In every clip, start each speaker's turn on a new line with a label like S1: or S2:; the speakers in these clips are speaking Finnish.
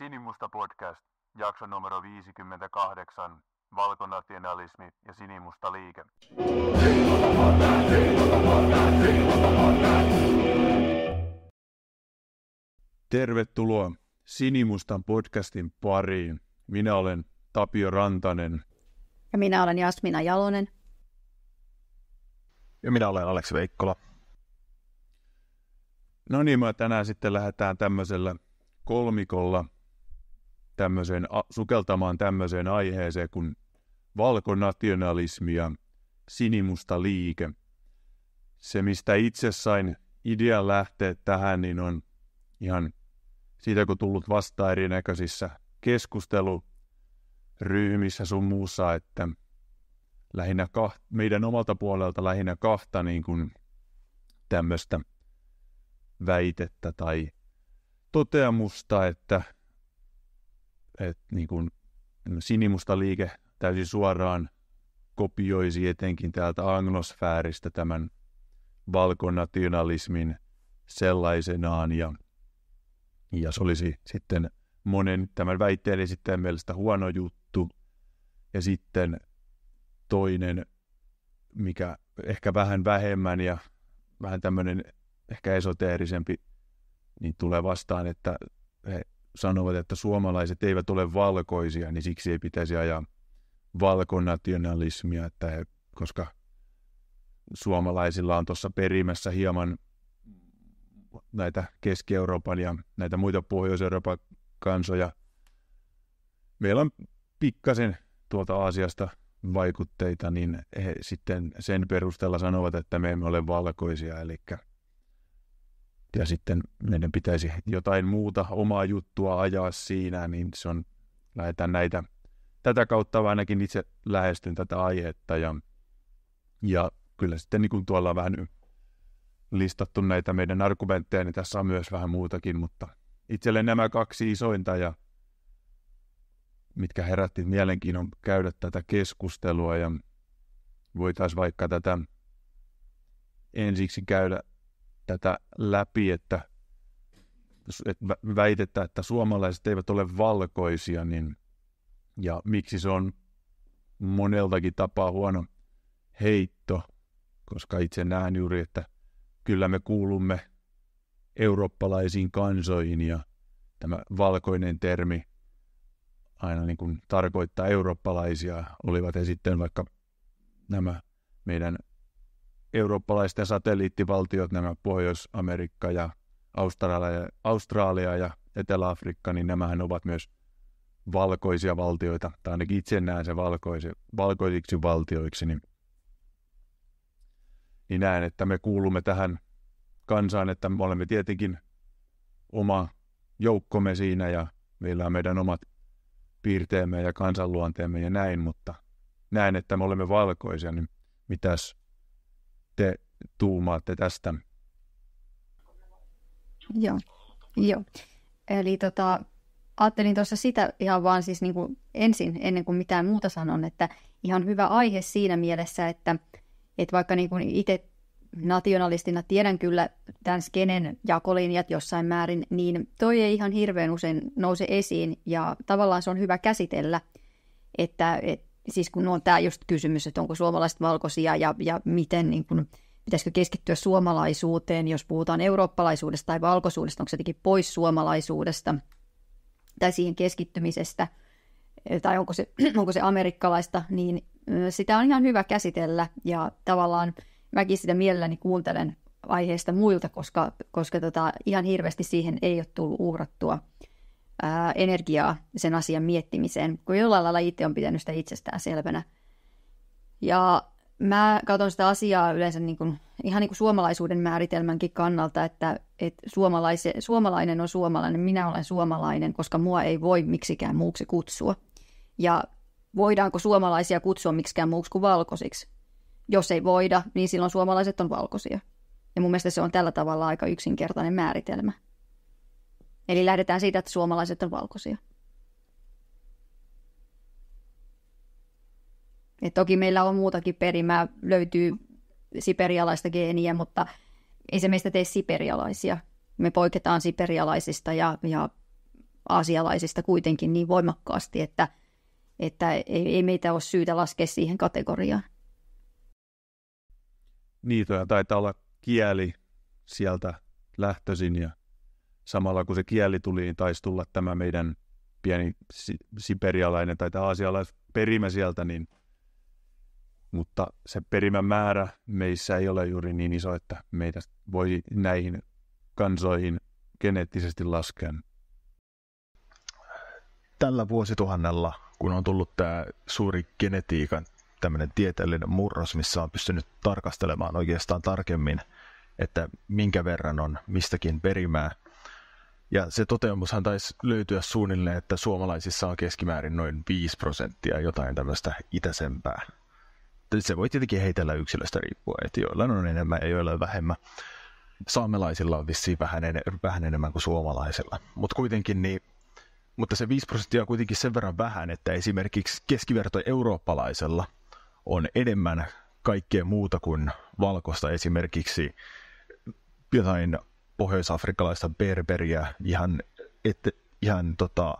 S1: Sinimusta podcast, jakso numero 58, valkonationalismi ja sinimusta liike. Tervetuloa Sinimustan podcastin pariin. Minä olen Tapio Rantanen.
S2: Ja minä olen Jasmina Jalonen.
S1: Ja minä olen Aleksi Veikkola. No niin, me tänään sitten lähdetään tämmöisellä kolmikolla – tämmöiseen, sukeltamaan tämmöiseen aiheeseen kuin valkonationalismi ja sinimusta liike. Se, mistä itse sain idean lähteä tähän, niin on ihan siitä, kun tullut vasta erinäköisissä keskusteluryhmissä sun muussa, että lähinnä kaht, meidän omalta puolelta lähinnä kahta niin kuin tämmöistä väitettä tai toteamusta, että että niin kuin sinimusta liike täysin suoraan kopioisi etenkin täältä anglosfääristä tämän valkonationalismin sellaisenaan ja, ja se olisi sitten monen tämän väitteen esittäjän mielestä huono juttu. Ja sitten toinen, mikä ehkä vähän vähemmän ja vähän tämmöinen ehkä esoteerisempi, niin tulee vastaan, että he sanovat, että suomalaiset eivät ole valkoisia, niin siksi ei pitäisi ajaa valkonationalismia, että he, koska suomalaisilla on tuossa perimässä hieman näitä Keski-Euroopan ja näitä muita Pohjois-Euroopan kansoja. Meillä on pikkasen tuolta Aasiasta vaikutteita, niin he sitten sen perusteella sanovat, että me emme ole valkoisia, eli ja sitten meidän pitäisi jotain muuta omaa juttua ajaa siinä, niin se on, lähdetään näitä, tätä kautta ainakin itse lähestyn tätä aihetta ja, ja kyllä sitten niin kuin tuolla vähän listattu näitä meidän argumentteja, niin tässä on myös vähän muutakin, mutta itselle nämä kaksi isointa ja mitkä herätti mielenkiinnon käydä tätä keskustelua ja voitaisiin vaikka tätä ensiksi käydä tätä läpi, että, että väitetään, että suomalaiset eivät ole valkoisia, niin, ja miksi se on moneltakin tapaa huono heitto, koska itse näen juuri, että kyllä me kuulumme eurooppalaisiin kansoihin ja tämä valkoinen termi aina niin kuin tarkoittaa eurooppalaisia, olivat he sitten vaikka nämä meidän eurooppalaisten satelliittivaltiot, nämä Pohjois-Amerikka ja Australia, Australia ja Etelä-Afrikka, niin nämähän ovat myös valkoisia valtioita, tai ainakin itse näen se valkoisi, valkoisiksi valtioiksi, niin, niin näen, että me kuulumme tähän kansaan, että me olemme tietenkin oma joukkomme siinä ja meillä on meidän omat piirteemme ja kansanluonteemme ja näin, mutta näen, että me olemme valkoisia, niin mitäs te tuumaatte tästä?
S2: Joo, joo. Eli tota, ajattelin tuossa sitä ihan vaan siis niin kuin ensin, ennen kuin mitään muuta sanon, että ihan hyvä aihe siinä mielessä, että, että vaikka niin kuin itse nationalistina tiedän kyllä tämän skenen jakolinjat jossain määrin, niin toi ei ihan hirveän usein nouse esiin ja tavallaan se on hyvä käsitellä, että, että siis kun on tämä just kysymys, että onko suomalaiset valkoisia ja, ja miten niin kun pitäisikö keskittyä suomalaisuuteen, jos puhutaan eurooppalaisuudesta tai valkoisuudesta, onko se jotenkin pois suomalaisuudesta tai siihen keskittymisestä, tai onko se, onko se amerikkalaista, niin sitä on ihan hyvä käsitellä ja tavallaan mäkin sitä mielelläni kuuntelen aiheesta muilta, koska, koska tota, ihan hirveästi siihen ei ole tullut uhrattua ää, energiaa sen asian miettimiseen, kun jollain lailla itse on pitänyt sitä itsestään selvänä. Ja mä katson sitä asiaa yleensä niin kuin, ihan niin kuin suomalaisuuden määritelmänkin kannalta, että, että suomalaise, suomalainen on suomalainen, minä olen suomalainen, koska mua ei voi miksikään muuksi kutsua. Ja voidaanko suomalaisia kutsua miksikään muuksi kuin valkoisiksi? Jos ei voida, niin silloin suomalaiset on valkoisia. Ja mun mielestä se on tällä tavalla aika yksinkertainen määritelmä. Eli lähdetään siitä, että suomalaiset on valkoisia. Et toki meillä on muutakin perimää, löytyy siperialaista geeniä, mutta ei se meistä tee siperialaisia. Me poiketaan siperialaisista ja, ja aasialaisista kuitenkin niin voimakkaasti, että, että ei, ei meitä ole syytä laskea siihen kategoriaan.
S1: Niitöjä taitaa olla kieli sieltä lähtöisin ja samalla kun se kieli tuli, niin taisi tulla tämä meidän pieni siperialainen tai tämä aasialaisperimä sieltä, niin, mutta se perimän määrä meissä ei ole juuri niin iso, että meitä voi näihin kansoihin geneettisesti laskea.
S3: Tällä vuosituhannella, kun on tullut tämä suuri genetiikan tämmöinen tieteellinen murros, missä on pystynyt tarkastelemaan oikeastaan tarkemmin, että minkä verran on mistäkin perimää, ja se toteamushan taisi löytyä suunnilleen, että suomalaisissa on keskimäärin noin 5 prosenttia jotain tämmöistä itäsempää. Se voi tietenkin heitellä yksilöstä riippuen, että joilla on enemmän ja joilla on vähemmän. Saamelaisilla on vissiin vähän, en- vähän enemmän kuin suomalaisilla. Mutta kuitenkin niin, mutta se 5 prosenttia on kuitenkin sen verran vähän, että esimerkiksi keskiverto eurooppalaisella on enemmän kaikkea muuta kuin valkoista esimerkiksi jotain pohjoisafrikalaista berberiä, ihan, et, ihan tota,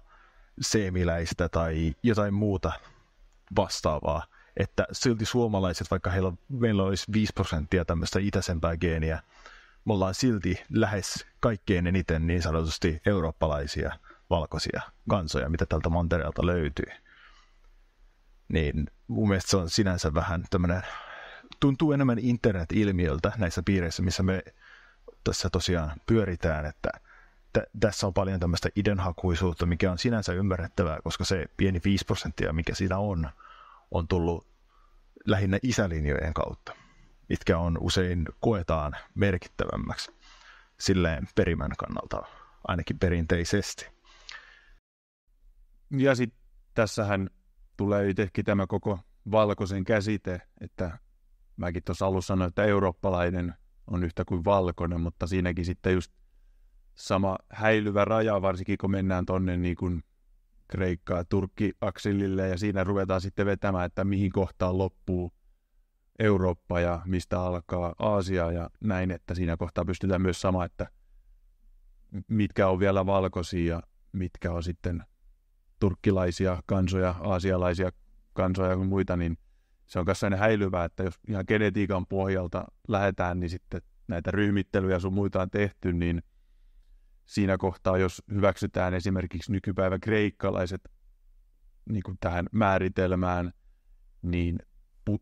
S3: seemiläistä tai jotain muuta vastaavaa. Että silti suomalaiset, vaikka heillä, meillä olisi 5 prosenttia tämmöistä itäisempää geeniä, me ollaan silti lähes kaikkein eniten niin sanotusti eurooppalaisia valkoisia kansoja, mitä tältä mantereelta löytyy. Niin mun mielestä se on sinänsä vähän tämmöinen, tuntuu enemmän internet-ilmiöltä näissä piireissä, missä me tässä tosiaan pyöritään, että t- tässä on paljon tämmöistä idenhakuisuutta, mikä on sinänsä ymmärrettävää, koska se pieni 5 prosenttia, mikä siinä on, on tullut lähinnä isälinjojen kautta, mitkä on usein koetaan merkittävämmäksi silleen perimän kannalta, ainakin perinteisesti.
S1: Ja sitten tässähän tulee itsekin tämä koko valkoisen käsite, että mäkin tuossa alussa sanoin, että eurooppalainen on yhtä kuin valkoinen, mutta siinäkin sitten just sama häilyvä raja, varsinkin kun mennään tonne niin kuin Kreikkaa ja Turkki akselille ja siinä ruvetaan sitten vetämään, että mihin kohtaan loppuu Eurooppa ja mistä alkaa Aasia ja näin, että siinä kohtaa pystytään myös sama, että mitkä on vielä valkoisia ja mitkä on sitten turkkilaisia kansoja, aasialaisia kansoja ja muita, niin – se on myös häilyvää, että jos ihan genetiikan pohjalta lähdetään, niin sitten näitä ryhmittelyjä sun muita on tehty, niin siinä kohtaa, jos hyväksytään esimerkiksi nykypäivä kreikkalaiset niin kuin tähän määritelmään, niin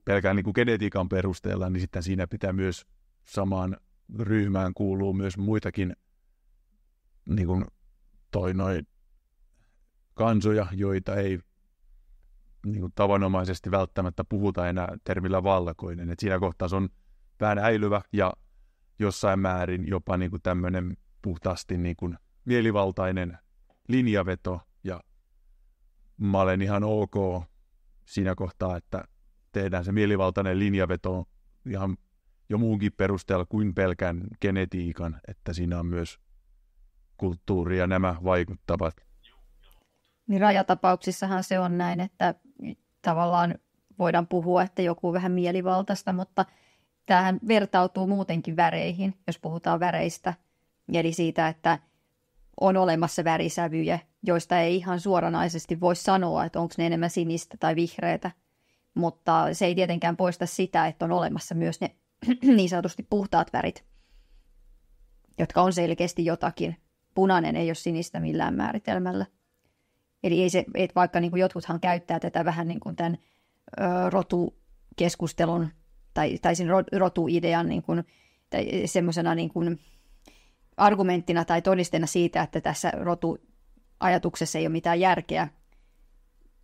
S1: pelkään niin kuin genetiikan perusteella, niin sitten siinä pitää myös samaan ryhmään kuuluu myös muitakin niin kuin toi noin kansoja, joita ei niin kuin tavanomaisesti välttämättä puhuta enää termillä valkoinen. Et siinä kohtaa se on vähän häilyvä ja jossain määrin jopa niin kuin tämmöinen puhtaasti niin kuin mielivaltainen linjaveto. Ja mä olen ihan ok siinä kohtaa, että tehdään se mielivaltainen linjaveto ihan jo muunkin perusteella kuin pelkän genetiikan, että siinä on myös kulttuuri ja nämä vaikuttavat.
S2: Niin rajatapauksissahan se on näin, että tavallaan voidaan puhua, että joku on vähän mielivaltaista, mutta tämähän vertautuu muutenkin väreihin, jos puhutaan väreistä. Eli siitä, että on olemassa värisävyjä, joista ei ihan suoranaisesti voi sanoa, että onko ne enemmän sinistä tai vihreitä. Mutta se ei tietenkään poista sitä, että on olemassa myös ne niin sanotusti puhtaat värit, jotka on selkeästi jotakin. Punainen ei ole sinistä millään määritelmällä. Eli ei se, et vaikka niin kuin jotkuthan käyttää tätä vähän niin kuin tämän ö, rotukeskustelun tai, tai sen rotuidean niin kuin, tai semmoisena niin kuin argumenttina tai todisteena siitä, että tässä rotuajatuksessa ei ole mitään järkeä,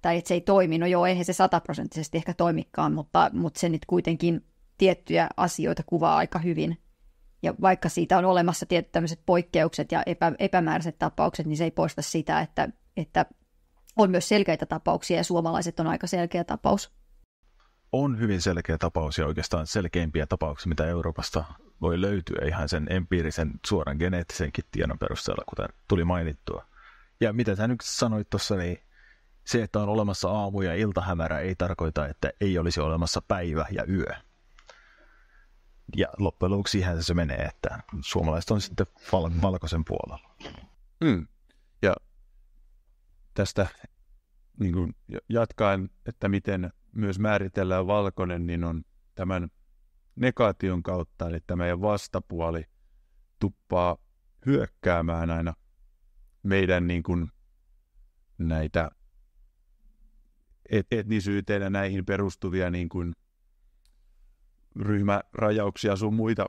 S2: tai että se ei toimi. No joo, eihän se sataprosenttisesti ehkä toimikaan, mutta, mutta se nyt kuitenkin tiettyjä asioita kuvaa aika hyvin. Ja vaikka siitä on olemassa tietyt tämmöiset poikkeukset ja epä, epämääräiset tapaukset, niin se ei poista sitä, että, että on myös selkeitä tapauksia ja suomalaiset on aika selkeä tapaus.
S3: On hyvin selkeä tapaus ja oikeastaan selkeimpiä tapauksia, mitä Euroopasta voi löytyä ihan sen empiirisen suoran geneettisenkin tiedon perusteella, kuten tuli mainittua. Ja mitä sä nyt sanoit tuossa, niin se, että on olemassa aamu- ja iltahämärä ei tarkoita, että ei olisi olemassa päivä ja yö. Ja loppujen lopuksi siihen se menee, että suomalaiset on sitten valkoisen puolella.
S1: Mm. Ja tästä niin kuin jatkaen, että miten myös määritellään valkoinen, niin on tämän negaation kautta, eli tämä meidän vastapuoli tuppaa hyökkäämään aina meidän niin kuin näitä et- etnisyyteen ja näihin perustuvia niin kuin ryhmärajauksia sun muita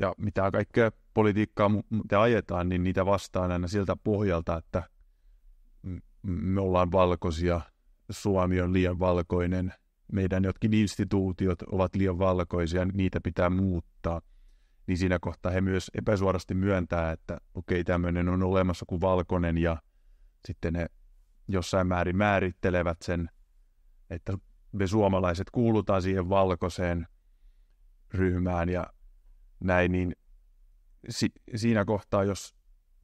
S1: ja mitä kaikkea politiikkaa mitä ajetaan, niin niitä vastaan aina siltä pohjalta, että me ollaan valkoisia, Suomi on liian valkoinen, meidän jotkin instituutiot ovat liian valkoisia, niitä pitää muuttaa. Niin siinä kohtaa he myös epäsuorasti myöntää, että okei, okay, tämmöinen on olemassa kuin valkoinen ja sitten he jossain määrin määrittelevät sen, että me suomalaiset kuulutaan siihen valkoiseen ryhmään ja näin, niin si- siinä kohtaa, jos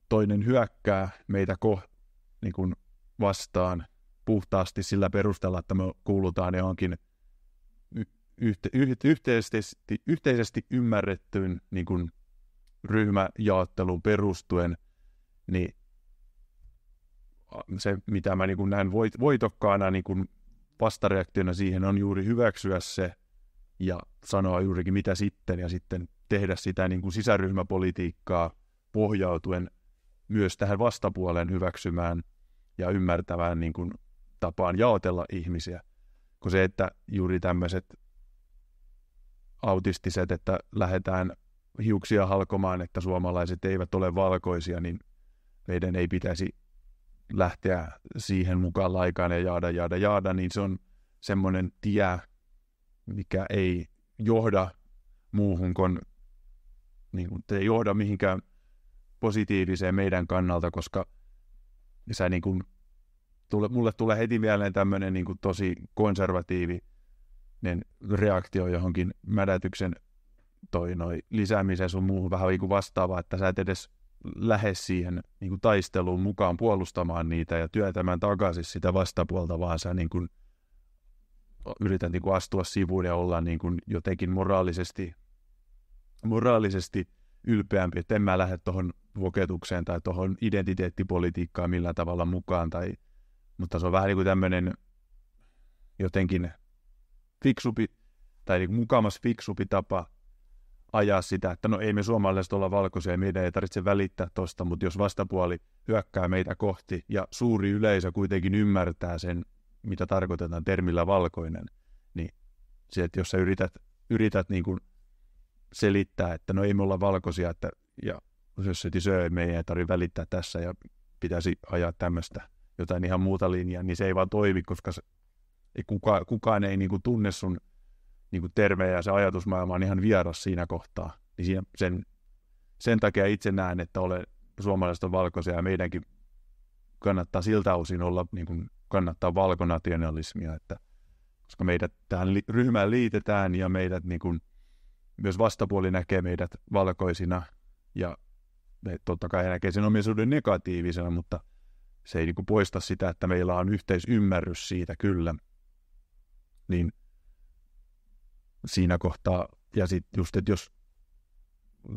S1: toinen hyökkää meitä ko- niin kuin vastaan puhtaasti sillä perusteella, että me kuulutaan johonkin yhte, yhte, yhteisesti, yhteisesti ymmärrettyyn niin kuin ryhmäjaotteluun perustuen, niin se, mitä mä niin kuin näen voit, voitokkaana niin kuin vastareaktiona siihen, on juuri hyväksyä se ja sanoa juurikin mitä sitten, ja sitten tehdä sitä niin kuin sisäryhmäpolitiikkaa pohjautuen myös tähän vastapuoleen hyväksymään ja ymmärtävään niin kuin, tapaan jaotella ihmisiä, kun se, että juuri tämmöiset autistiset, että lähdetään hiuksia halkomaan, että suomalaiset eivät ole valkoisia, niin meidän ei pitäisi lähteä siihen mukaan laikaan ja jaada, jaada, jaada, niin se on semmoinen tie, mikä ei johda muuhun kun niin kuin ei johda mihinkään positiiviseen meidän kannalta, koska – niin sä niin kuin, tule, mulle tulee heti mieleen tämmöinen niin tosi konservatiivi niin reaktio johonkin mädätyksen toi noi lisäämiseen sun muuhun vähän niin vastaavaa, että sä et edes lähde siihen niin kuin taisteluun mukaan puolustamaan niitä ja työtämään takaisin sitä vastapuolta, vaan sä niin kuin yrität niin kuin astua sivuun ja olla niin kuin jotenkin moraalisesti, moraalisesti ylpeämpi, että en mä lähde tuohon voketukseen tai tuohon identiteettipolitiikkaan millään tavalla mukaan. Tai, mutta se on vähän niin kuin tämmöinen jotenkin fiksupi tai niin mukamas fiksupi tapa ajaa sitä, että no ei me suomalaiset olla valkoisia, meidän ei tarvitse välittää tosta, mutta jos vastapuoli hyökkää meitä kohti ja suuri yleisö kuitenkin ymmärtää sen, mitä tarkoitetaan termillä valkoinen, niin se, että jos sä yrität, yrität niin kuin selittää, että no ei me olla valkoisia, että, ja society söi, me ei tarvitse välittää tässä ja pitäisi ajaa tämmöistä jotain ihan muuta linjaa, niin se ei vaan toimi, koska se, ei kuka, kukaan ei niinku tunne sun niinku termejä ja se ajatusmaailma on ihan vieras siinä kohtaa. Niin siinä, sen, sen takia itse näen, että ole, suomalaiset on valkoisia ja meidänkin kannattaa siltä osin olla, niin kuin kannattaa valkonationalismia, että koska meidät tähän li- ryhmään liitetään ja meidät niin kuin, myös vastapuoli näkee meidät valkoisina ja että totta kai he näkee sen omisuuden negatiivisena, mutta se ei niin poista sitä, että meillä on yhteisymmärrys siitä kyllä. Niin siinä kohtaa, ja sitten just, että jos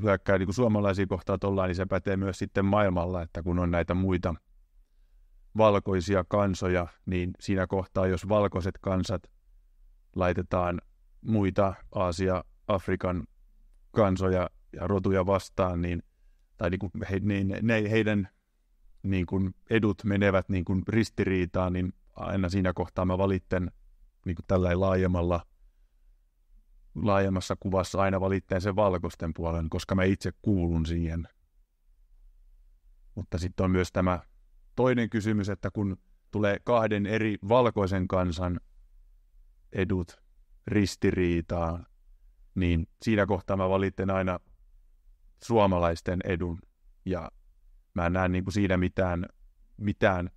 S1: hyökkää niin suomalaisia kohtaa ollaan, niin se pätee myös sitten maailmalla, että kun on näitä muita valkoisia kansoja, niin siinä kohtaa, jos valkoiset kansat laitetaan muita Aasia, Afrikan kansoja ja rotuja vastaan, niin – tai niin kuin he, niin, ne, heidän niin kuin edut menevät niin kuin ristiriitaan, niin aina siinä kohtaa mä valitten niin kuin tällä laajemmalla laajemmassa kuvassa aina valitteen sen valkoisten puolen, koska mä itse kuulun siihen. Mutta sitten on myös tämä toinen kysymys, että kun tulee kahden eri valkoisen kansan edut ristiriitaan, niin siinä kohtaa mä valitten aina suomalaisten edun. Ja mä en näe niin kuin siinä mitään, mitään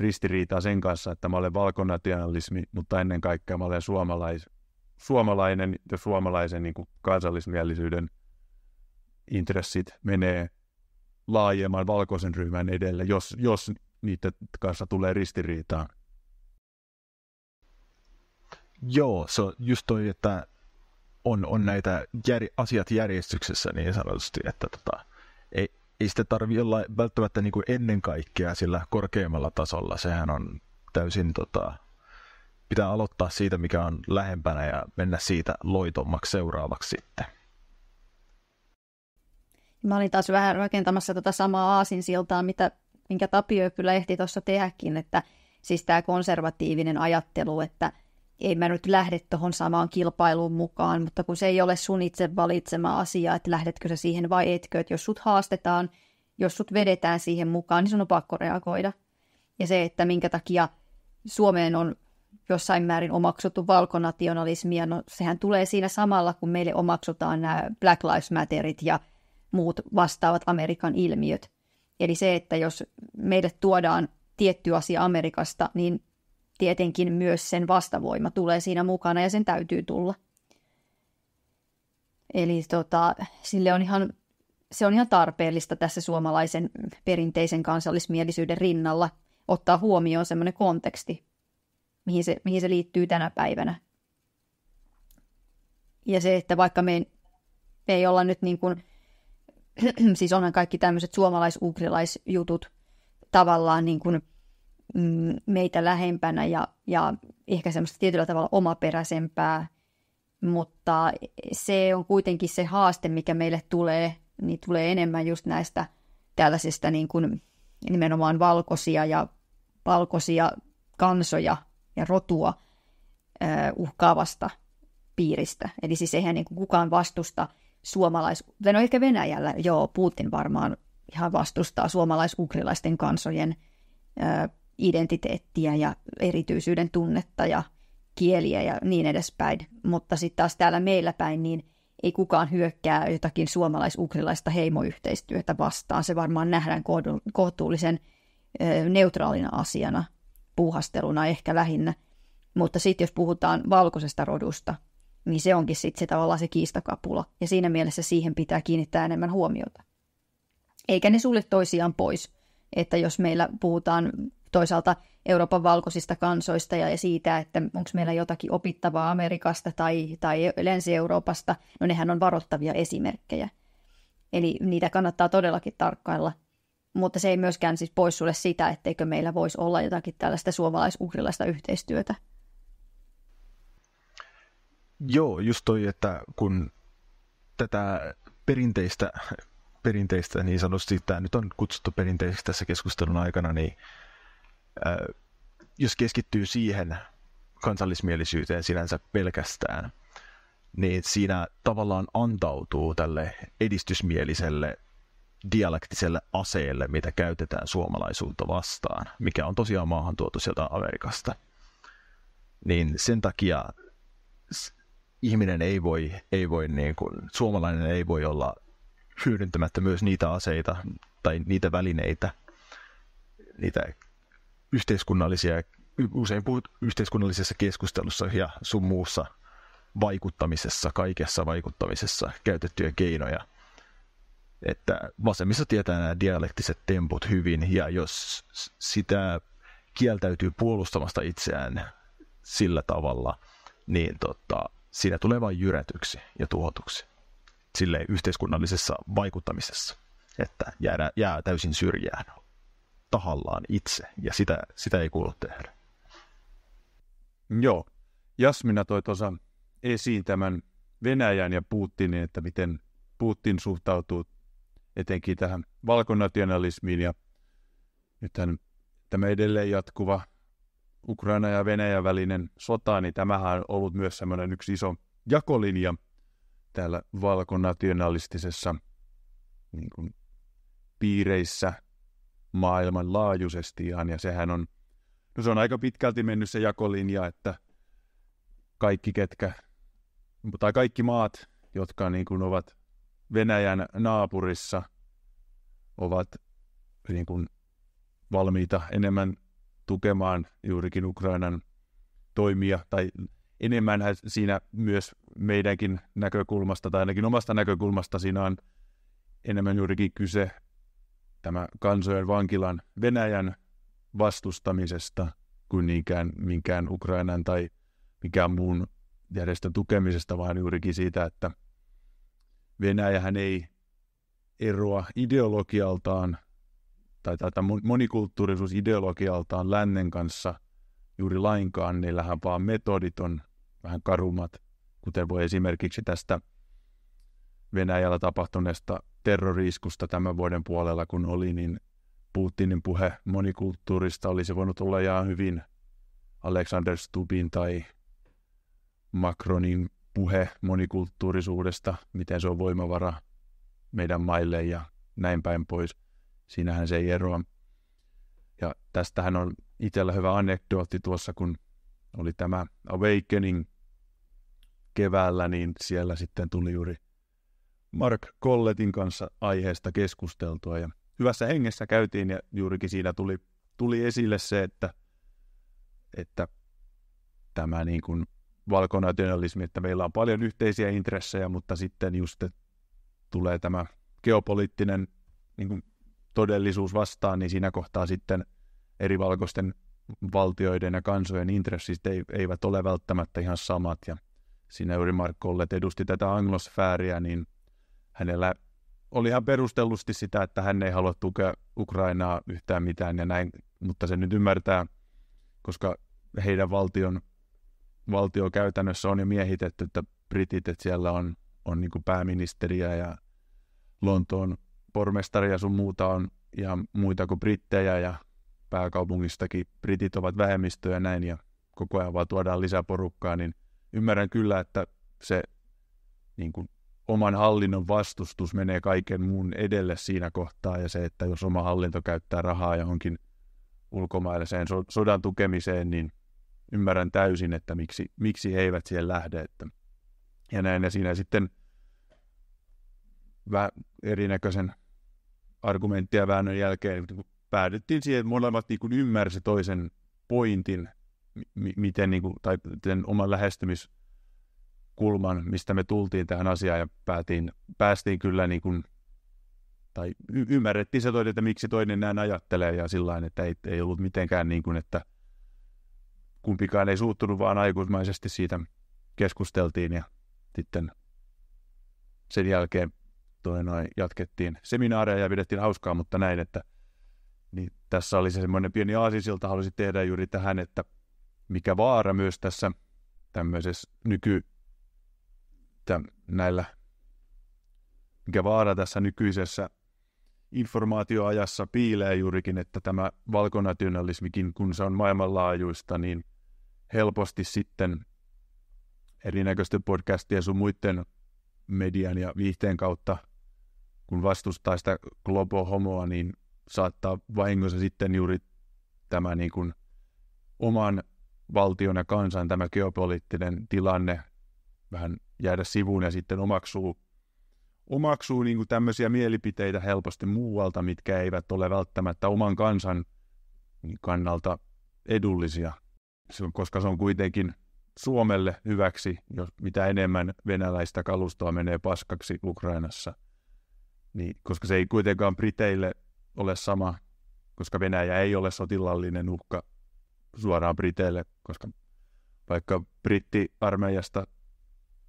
S1: ristiriitaa sen kanssa, että mä olen valkonationalismi, mutta ennen kaikkea mä olen suomalais, suomalainen ja suomalaisen niin kuin kansallismielisyyden intressit menee laajemman valkoisen ryhmän edelle, jos, jos niiden kanssa
S3: tulee ristiriitaa. Joo, se so just toi, että on, on näitä jär, asiat järjestyksessä niin sanotusti, että tota, ei, ei sitä tarvitse olla välttämättä niin kuin ennen kaikkea sillä korkeammalla tasolla. Sehän on täysin, tota, pitää aloittaa siitä, mikä on lähempänä ja mennä siitä loitommaksi seuraavaksi sitten.
S2: Mä olin taas vähän rakentamassa tätä tota samaa aasinsiltaa, mitä, minkä Tapio kyllä ehti tuossa tehdäkin, että siis tämä konservatiivinen ajattelu, että – ei mä nyt lähde tuohon samaan kilpailuun mukaan, mutta kun se ei ole sun itse valitsema asia, että lähdetkö sä siihen vai etkö, että jos sut haastetaan, jos sut vedetään siihen mukaan, niin sun on pakko reagoida. Ja se, että minkä takia Suomeen on jossain määrin omaksuttu valkonationalismia, no sehän tulee siinä samalla, kun meille omaksutaan nämä Black Lives Matterit ja muut vastaavat Amerikan ilmiöt. Eli se, että jos meidät tuodaan tietty asia Amerikasta, niin tietenkin myös sen vastavoima tulee siinä mukana ja sen täytyy tulla. Eli tota, sille on ihan, se on ihan tarpeellista tässä suomalaisen perinteisen kansallismielisyyden rinnalla ottaa huomioon semmoinen konteksti, mihin se, mihin se liittyy tänä päivänä. Ja se, että vaikka me ei, me ei olla nyt niin kuin, siis onhan kaikki tämmöiset suomalais tavallaan niin kuin – Mm, meitä lähempänä ja, ja ehkä semmoista tietyllä tavalla omaperäisempää, mutta se on kuitenkin se haaste, mikä meille tulee, niin tulee enemmän just näistä tällaisista niin kuin nimenomaan valkoisia ja valkoisia kansoja ja rotua uhkaavasta piiristä. Eli siis eihän niin kuin kukaan vastusta suomalais... No ehkä Venäjällä, joo, Putin varmaan ihan vastustaa suomalais-ukrilaisten kansojen identiteettiä ja erityisyyden tunnetta ja kieliä ja niin edespäin. Mutta sitten taas täällä meillä päin, niin ei kukaan hyökkää jotakin suomalais-ukrilaista heimoyhteistyötä vastaan. Se varmaan nähdään kohtuullisen neutraalina asiana, puuhasteluna ehkä lähinnä. Mutta sitten jos puhutaan valkoisesta rodusta, niin se onkin sitten se tavallaan se kiistakapula. Ja siinä mielessä siihen pitää kiinnittää enemmän huomiota. Eikä ne sulle toisiaan pois. Että jos meillä puhutaan toisaalta Euroopan valkoisista kansoista ja siitä, että onko meillä jotakin opittavaa Amerikasta tai, tai Länsi-Euroopasta, no nehän on varoittavia esimerkkejä. Eli niitä kannattaa todellakin tarkkailla. Mutta se ei myöskään siis pois sulle sitä, etteikö meillä voisi olla jotakin tällaista suomalaisuhrilaista yhteistyötä.
S3: Joo, just toi, että kun tätä perinteistä, perinteistä niin sanotusti, tämä nyt on kutsuttu perinteiseksi tässä keskustelun aikana, niin Äh, jos keskittyy siihen kansallismielisyyteen sinänsä pelkästään, niin siinä tavallaan antautuu tälle edistysmieliselle dialektiselle aseelle, mitä käytetään suomalaisuutta vastaan, mikä on tosiaan maahan tuotu sieltä Amerikasta. Niin sen takia ihminen ei voi, ei voi niin kuin, suomalainen ei voi olla hyödyntämättä myös niitä aseita tai niitä välineitä, niitä yhteiskunnallisia, usein puhut yhteiskunnallisessa keskustelussa ja sun muussa vaikuttamisessa, kaikessa vaikuttamisessa käytettyjä keinoja. Että vasemmissa tietää nämä dialektiset temput hyvin ja jos sitä kieltäytyy puolustamasta itseään sillä tavalla, niin tota, siinä tulee vain jyrätyksi ja tuhotuksi sille yhteiskunnallisessa vaikuttamisessa, että jää, jää täysin syrjään tahallaan itse, ja sitä, sitä ei kuulu tehdä.
S1: Joo. Jasmina toi tuossa esiin tämän Venäjän ja Putinin, että miten Putin suhtautuu etenkin tähän valkonationalismiin ja nythän tämä edelleen jatkuva Ukraina ja Venäjän välinen sota, niin tämähän on ollut myös semmoinen yksi iso jakolinja täällä valkonationalistisessa niin kuin, piireissä maailmanlaajuisesti ihan, ja sehän on, no se on aika pitkälti mennyt se jakolinja, että kaikki ketkä, tai kaikki maat, jotka niin kuin ovat Venäjän naapurissa, ovat niin kuin valmiita enemmän tukemaan juurikin Ukrainan toimia, tai enemmän siinä myös meidänkin näkökulmasta, tai ainakin omasta näkökulmasta siinä on enemmän juurikin kyse tämä kansojen vankilan Venäjän vastustamisesta kuin niinkään minkään Ukrainan tai mikään muun järjestön tukemisesta, vaan juurikin siitä, että Venäjähän ei eroa ideologialtaan tai tätä monikulttuurisuus ideologialtaan lännen kanssa juuri lainkaan, niillähän vaan metodit on vähän karummat, kuten voi esimerkiksi tästä Venäjällä tapahtuneesta terroriiskusta tämän vuoden puolella, kun oli, niin Putinin puhe monikulttuurista olisi voinut olla ihan hyvin Alexander Stubin tai Macronin puhe monikulttuurisuudesta, miten se on voimavara meidän maille ja näin päin pois. Siinähän se ei eroa. Ja tästähän on itsellä hyvä anekdootti tuossa, kun oli tämä Awakening keväällä, niin siellä sitten tuli juuri – Mark Colletin kanssa aiheesta keskusteltua ja hyvässä hengessä käytiin ja juurikin siinä tuli, tuli esille se, että, että tämä niin kuin valkonationalismi, että meillä on paljon yhteisiä intressejä, mutta sitten just tulee tämä geopoliittinen niin kuin todellisuus vastaan, niin siinä kohtaa sitten eri valkoisten valtioiden ja kansojen intressit eivät ole välttämättä ihan samat. Ja siinä juuri Mark Collet edusti tätä anglosfääriä, niin hänellä oli ihan perustellusti sitä, että hän ei halua tukea Ukrainaa yhtään mitään ja näin, mutta se nyt ymmärtää, koska heidän valtion, valtio käytännössä on jo miehitetty, että britit, että siellä on, on niin pääministeriä ja Lontoon pormestaria sun muuta on ihan muita kuin brittejä ja pääkaupungistakin britit ovat vähemmistöjä ja näin ja koko ajan vaan tuodaan lisää porukkaa, niin ymmärrän kyllä, että se niin kuin oman hallinnon vastustus menee kaiken muun edelle siinä kohtaa ja se, että jos oma hallinto käyttää rahaa johonkin ulkomailliseen so- sodan tukemiseen, niin ymmärrän täysin, että miksi, miksi he eivät siihen lähde. Että, ja näin ja siinä sitten vähän erinäköisen argumenttia väännön jälkeen päädyttiin siihen, että molemmat niin kuin ymmärsi toisen pointin, m- miten, niin kuin, tai miten oman lähestymis kulman, mistä me tultiin tähän asiaan ja päätiin, päästiin kyllä niin kuin, tai y- ymmärrettiin se toinen, että miksi toinen näin ajattelee ja sillä että ei, ei ollut mitenkään niin kuin, että kumpikaan ei suuttunut, vaan aikuismaisesti siitä keskusteltiin ja sitten sen jälkeen noin, jatkettiin seminaareja ja pidettiin hauskaa, mutta näin, että niin tässä oli se semmoinen pieni aasisilta, halusin tehdä juuri tähän, että mikä vaara myös tässä tämmöisessä nyky, että näillä vaara tässä nykyisessä informaatioajassa piilee juurikin, että tämä valkonationalismikin, kun se on maailmanlaajuista, niin helposti sitten erinäköisten podcastien sun muiden median ja viihteen kautta, kun vastustaa sitä globohomoa, niin saattaa vahingossa sitten juuri tämä niin kuin oman valtion ja kansan tämä geopoliittinen tilanne vähän jäädä sivuun ja sitten omaksuu, omaksuu niin kuin tämmöisiä mielipiteitä helposti muualta, mitkä eivät ole välttämättä oman kansan kannalta edullisia, koska se on kuitenkin Suomelle hyväksi, jos mitä enemmän venäläistä kalustoa menee paskaksi Ukrainassa. Niin, koska se ei kuitenkaan Briteille ole sama, koska Venäjä ei ole sotilallinen uhka suoraan Briteille, koska vaikka brittiarmeijasta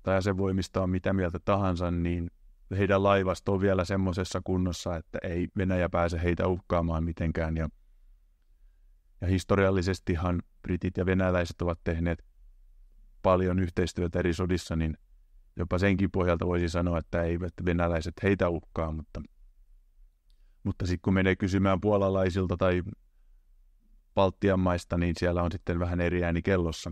S1: tai asevoimista on mitä mieltä tahansa, niin heidän laivasto on vielä semmoisessa kunnossa, että ei Venäjä pääse heitä uhkaamaan mitenkään. Ja, ja historiallisestihan britit ja venäläiset ovat tehneet paljon yhteistyötä eri sodissa, niin jopa senkin pohjalta voisi sanoa, että ei venäläiset heitä uhkaa, mutta, mutta sitten kun menee kysymään puolalaisilta tai Baltian maista, niin
S3: siellä on sitten vähän eri ääni kellossa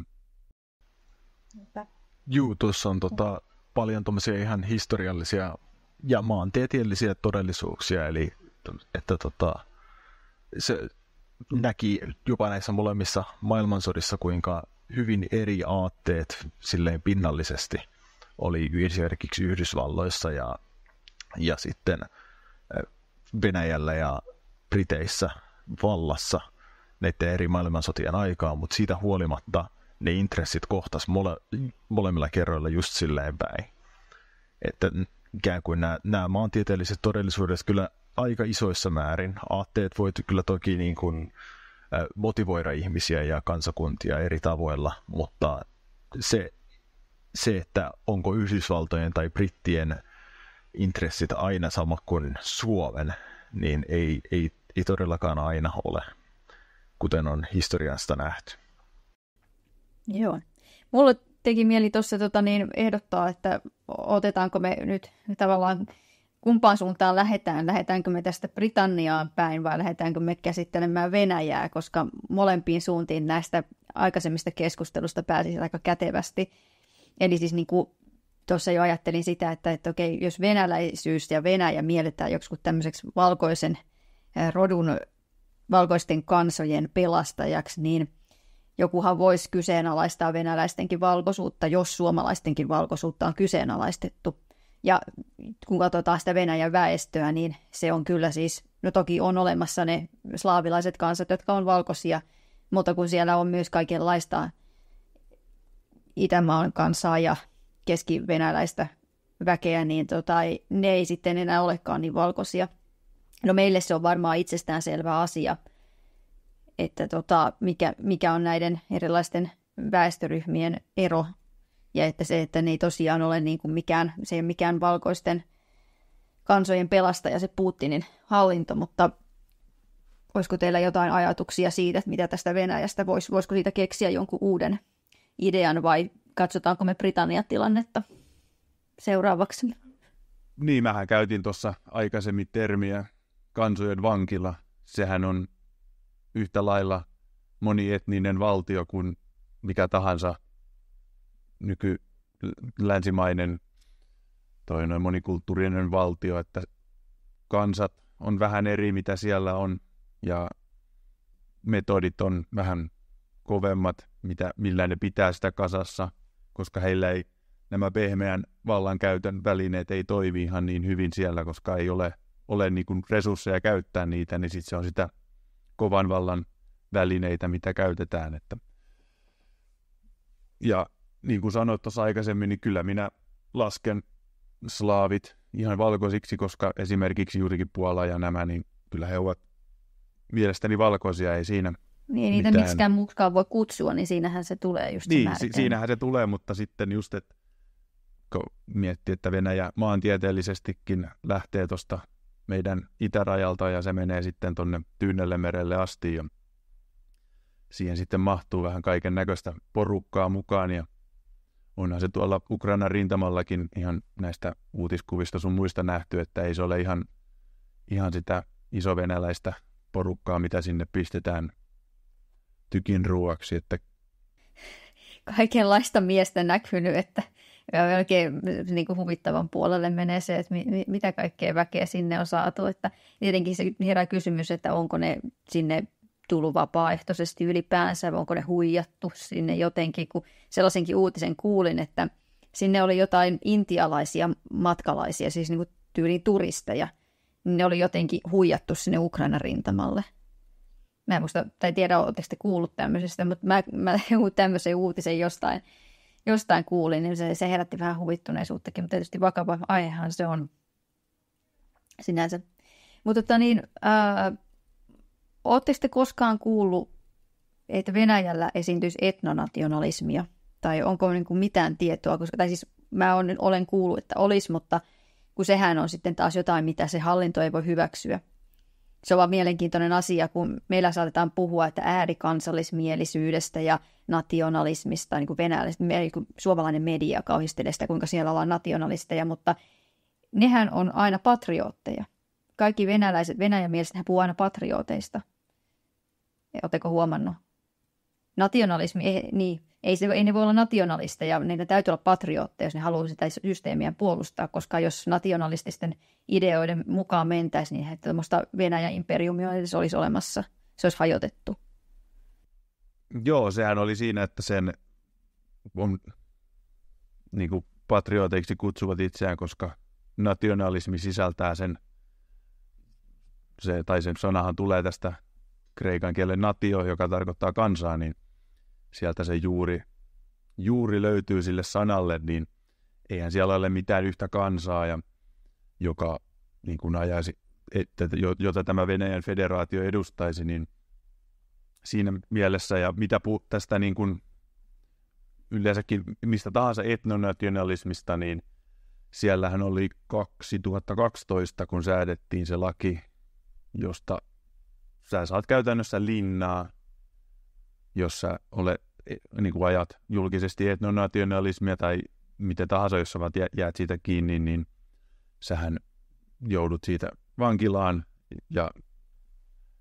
S3: juutussa on tota, paljon ihan historiallisia ja maantieteellisiä todellisuuksia, eli että tota, se näki jopa näissä molemmissa maailmansodissa, kuinka hyvin eri aatteet silleen pinnallisesti oli esimerkiksi Yhdysvalloissa ja, ja sitten Venäjällä ja Briteissä vallassa näiden eri maailmansotien aikaa, mutta siitä huolimatta ne intressit kohtas mole, molemmilla kerroilla just silleen päin. Että ikään kuin nämä, nämä maantieteelliset todellisuudet kyllä aika isoissa määrin. Aatteet voit kyllä toki niin kuin motivoida ihmisiä ja kansakuntia eri tavoilla, mutta se, se, että onko Yhdysvaltojen tai Brittien intressit aina sama kuin Suomen, niin ei, ei, ei todellakaan aina ole, kuten on historiasta nähty.
S2: Joo. Mulle teki mieli tuossa tota, niin, ehdottaa, että otetaanko me nyt tavallaan kumpaan suuntaan lähetään, lähetäänkö me tästä Britanniaan päin vai lähetäänkö me käsittelemään Venäjää, koska molempiin suuntiin näistä aikaisemmista keskustelusta pääsi aika kätevästi. Eli siis niin kuin tuossa jo ajattelin sitä, että, että okei, jos venäläisyys ja Venäjä mielletään joksikun tämmöiseksi valkoisen rodun, valkoisten kansojen pelastajaksi, niin Jokuhan voisi kyseenalaistaa venäläistenkin valkoisuutta, jos suomalaistenkin valkoisuutta on kyseenalaistettu. Ja kun katsotaan sitä Venäjän väestöä, niin se on kyllä siis, no toki on olemassa ne slaavilaiset kansat, jotka on valkoisia, mutta kun siellä on myös kaikenlaista Itämaan kansaa ja keskivenäläistä väkeä, niin tota, ne ei sitten enää olekaan niin valkoisia. No meille se on varmaan itsestään selvä asia – että tota, mikä, mikä on näiden erilaisten väestöryhmien ero. Ja että se, että ne ei tosiaan ole niin kuin mikään, se ei ole mikään valkoisten kansojen pelastaja, se Putinin hallinto, mutta olisiko teillä jotain ajatuksia siitä, että mitä tästä Venäjästä voisi, voisiko siitä keksiä jonkun uuden idean vai katsotaanko me Britannian tilannetta seuraavaksi?
S1: Niin, mähän käytin tuossa aikaisemmin termiä kansojen vankila. Sehän on yhtä lailla monietninen valtio kuin mikä tahansa nyky länsimainen toi noin monikulttuurinen valtio, että kansat on vähän eri, mitä siellä on, ja metodit on vähän kovemmat, mitä, millä ne pitää sitä kasassa, koska heillä ei nämä pehmeän vallankäytön välineet ei toimi ihan niin hyvin siellä, koska ei ole, ole niin resursseja käyttää niitä, niin sitten se on sitä kovan vallan välineitä, mitä käytetään. Että ja niin kuin sanoit tuossa aikaisemmin, niin kyllä minä lasken slaavit ihan valkoisiksi, koska esimerkiksi juurikin Puola ja nämä, niin kyllä he ovat mielestäni valkoisia, ei siinä
S2: Niin, niitä mitään. miksikään mukaan voi kutsua, niin siinähän se tulee just Niin, se si- siinähän
S1: se tulee, mutta sitten just, että kun miettii, että Venäjä maantieteellisestikin lähtee tuosta meidän itärajalta ja se menee sitten tuonne Tyynelle merelle asti ja siihen sitten mahtuu vähän kaiken näköistä porukkaa mukaan ja onhan se tuolla Ukrainan rintamallakin ihan näistä uutiskuvista sun muista nähty, että ei se ole ihan, ihan sitä isovenäläistä porukkaa, mitä sinne pistetään tykin
S2: ruoaksi että kaikenlaista miestä näkynyt, että ja melkein mm, niin kuin huvittavan puolelle menee se, että mi, mitä kaikkea väkeä sinne on saatu. Että tietenkin se herää kysymys, että onko ne sinne tullut vapaaehtoisesti ylipäänsä, onko ne huijattu sinne jotenkin, kun sellaisenkin uutisen kuulin, että sinne oli jotain intialaisia matkalaisia, siis niin kuin tyyliin turisteja, niin ne oli jotenkin huijattu sinne Ukrainan rintamalle. Mä en muista, tai tiedä, oletteko te kuullut tämmöisestä, mutta mä, mä tämmöisen uutisen jostain jostain kuulin, niin se, se herätti vähän huvittuneisuuttakin, mutta tietysti vakava aihehan se on sinänsä. Mutta tota niin, äh, ootteko te koskaan kuullut, että Venäjällä esiintyisi etnonationalismia? Tai onko niin kuin mitään tietoa? Koska, tai siis mä olen, olen kuullut, että olisi, mutta kun sehän on sitten taas jotain, mitä se hallinto ei voi hyväksyä se on vaan mielenkiintoinen asia, kun meillä saatetaan puhua, että äärikansallismielisyydestä ja nationalismista, niin kuin venäläiset, niin kuin suomalainen media kauhistelee sitä, kuinka siellä ollaan nationalisteja, mutta nehän on aina patriootteja. Kaikki venäläiset, Venäjän mielestä puhuu aina patriooteista. Oletteko huomannut? Nationalismi, ei, niin, ei, se, ei ne voi olla nationalisteja, niitä täytyy olla patriootteja, jos ne haluaa sitä systeemiä puolustaa, koska jos nationalististen ideoiden mukaan mentäisiin, niin tuommoista Venäjän imperiumia edes olisi olemassa. Se olisi hajotettu.
S1: Joo, sehän oli siinä, että sen on, niin kuin patrioteiksi kutsuvat itseään, koska nationalismi sisältää sen, se, tai sen sanahan tulee tästä kreikan kielen natio, joka tarkoittaa kansaa, niin – sieltä se juuri, juuri löytyy sille sanalle, niin eihän siellä ole mitään yhtä kansaa, ja joka niin kuin ajaisi, että, jota tämä Venäjän federaatio edustaisi, niin siinä mielessä, ja mitä puhut tästä niin kuin yleensäkin mistä tahansa etnonationalismista, niin siellähän oli 2012, kun säädettiin se laki, josta sä saat käytännössä linnaa jos sä olet, e, niin kuin ajat julkisesti etnonationalismia tai mitä tahansa, jos sä vaan jäät siitä kiinni, niin sähän joudut siitä vankilaan ja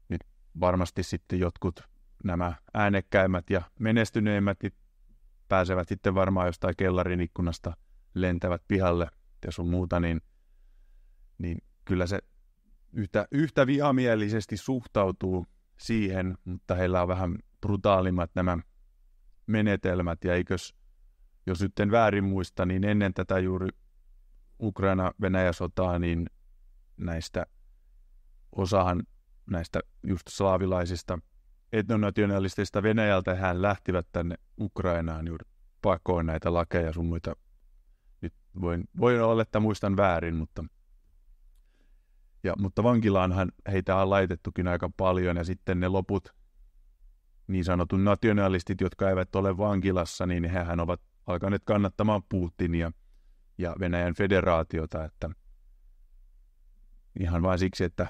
S1: nyt varmasti sitten jotkut nämä äänekkäimmät ja menestyneimmät niin pääsevät sitten varmaan jostain kellarin ikkunasta lentävät pihalle ja sun muuta, niin, niin kyllä se yhtä, yhtä vihamielisesti suhtautuu siihen, mutta heillä on vähän brutaalimmat nämä menetelmät, ja eikös, jos nyt en väärin muista, niin ennen tätä juuri Ukraina-Venäjä-sotaa, niin näistä osahan näistä just slaavilaisista etnonationalistista Venäjältä hän lähtivät tänne Ukrainaan juuri pakoon näitä lakeja sun muita. Nyt voin, voin olla, että muistan väärin, mutta, ja, mutta vankilaanhan heitä on laitettukin aika paljon ja sitten ne loput niin sanotun nationalistit, jotka eivät ole vankilassa, niin hehän ovat alkaneet kannattamaan Putinia ja Venäjän federaatiota, että ihan vain siksi, että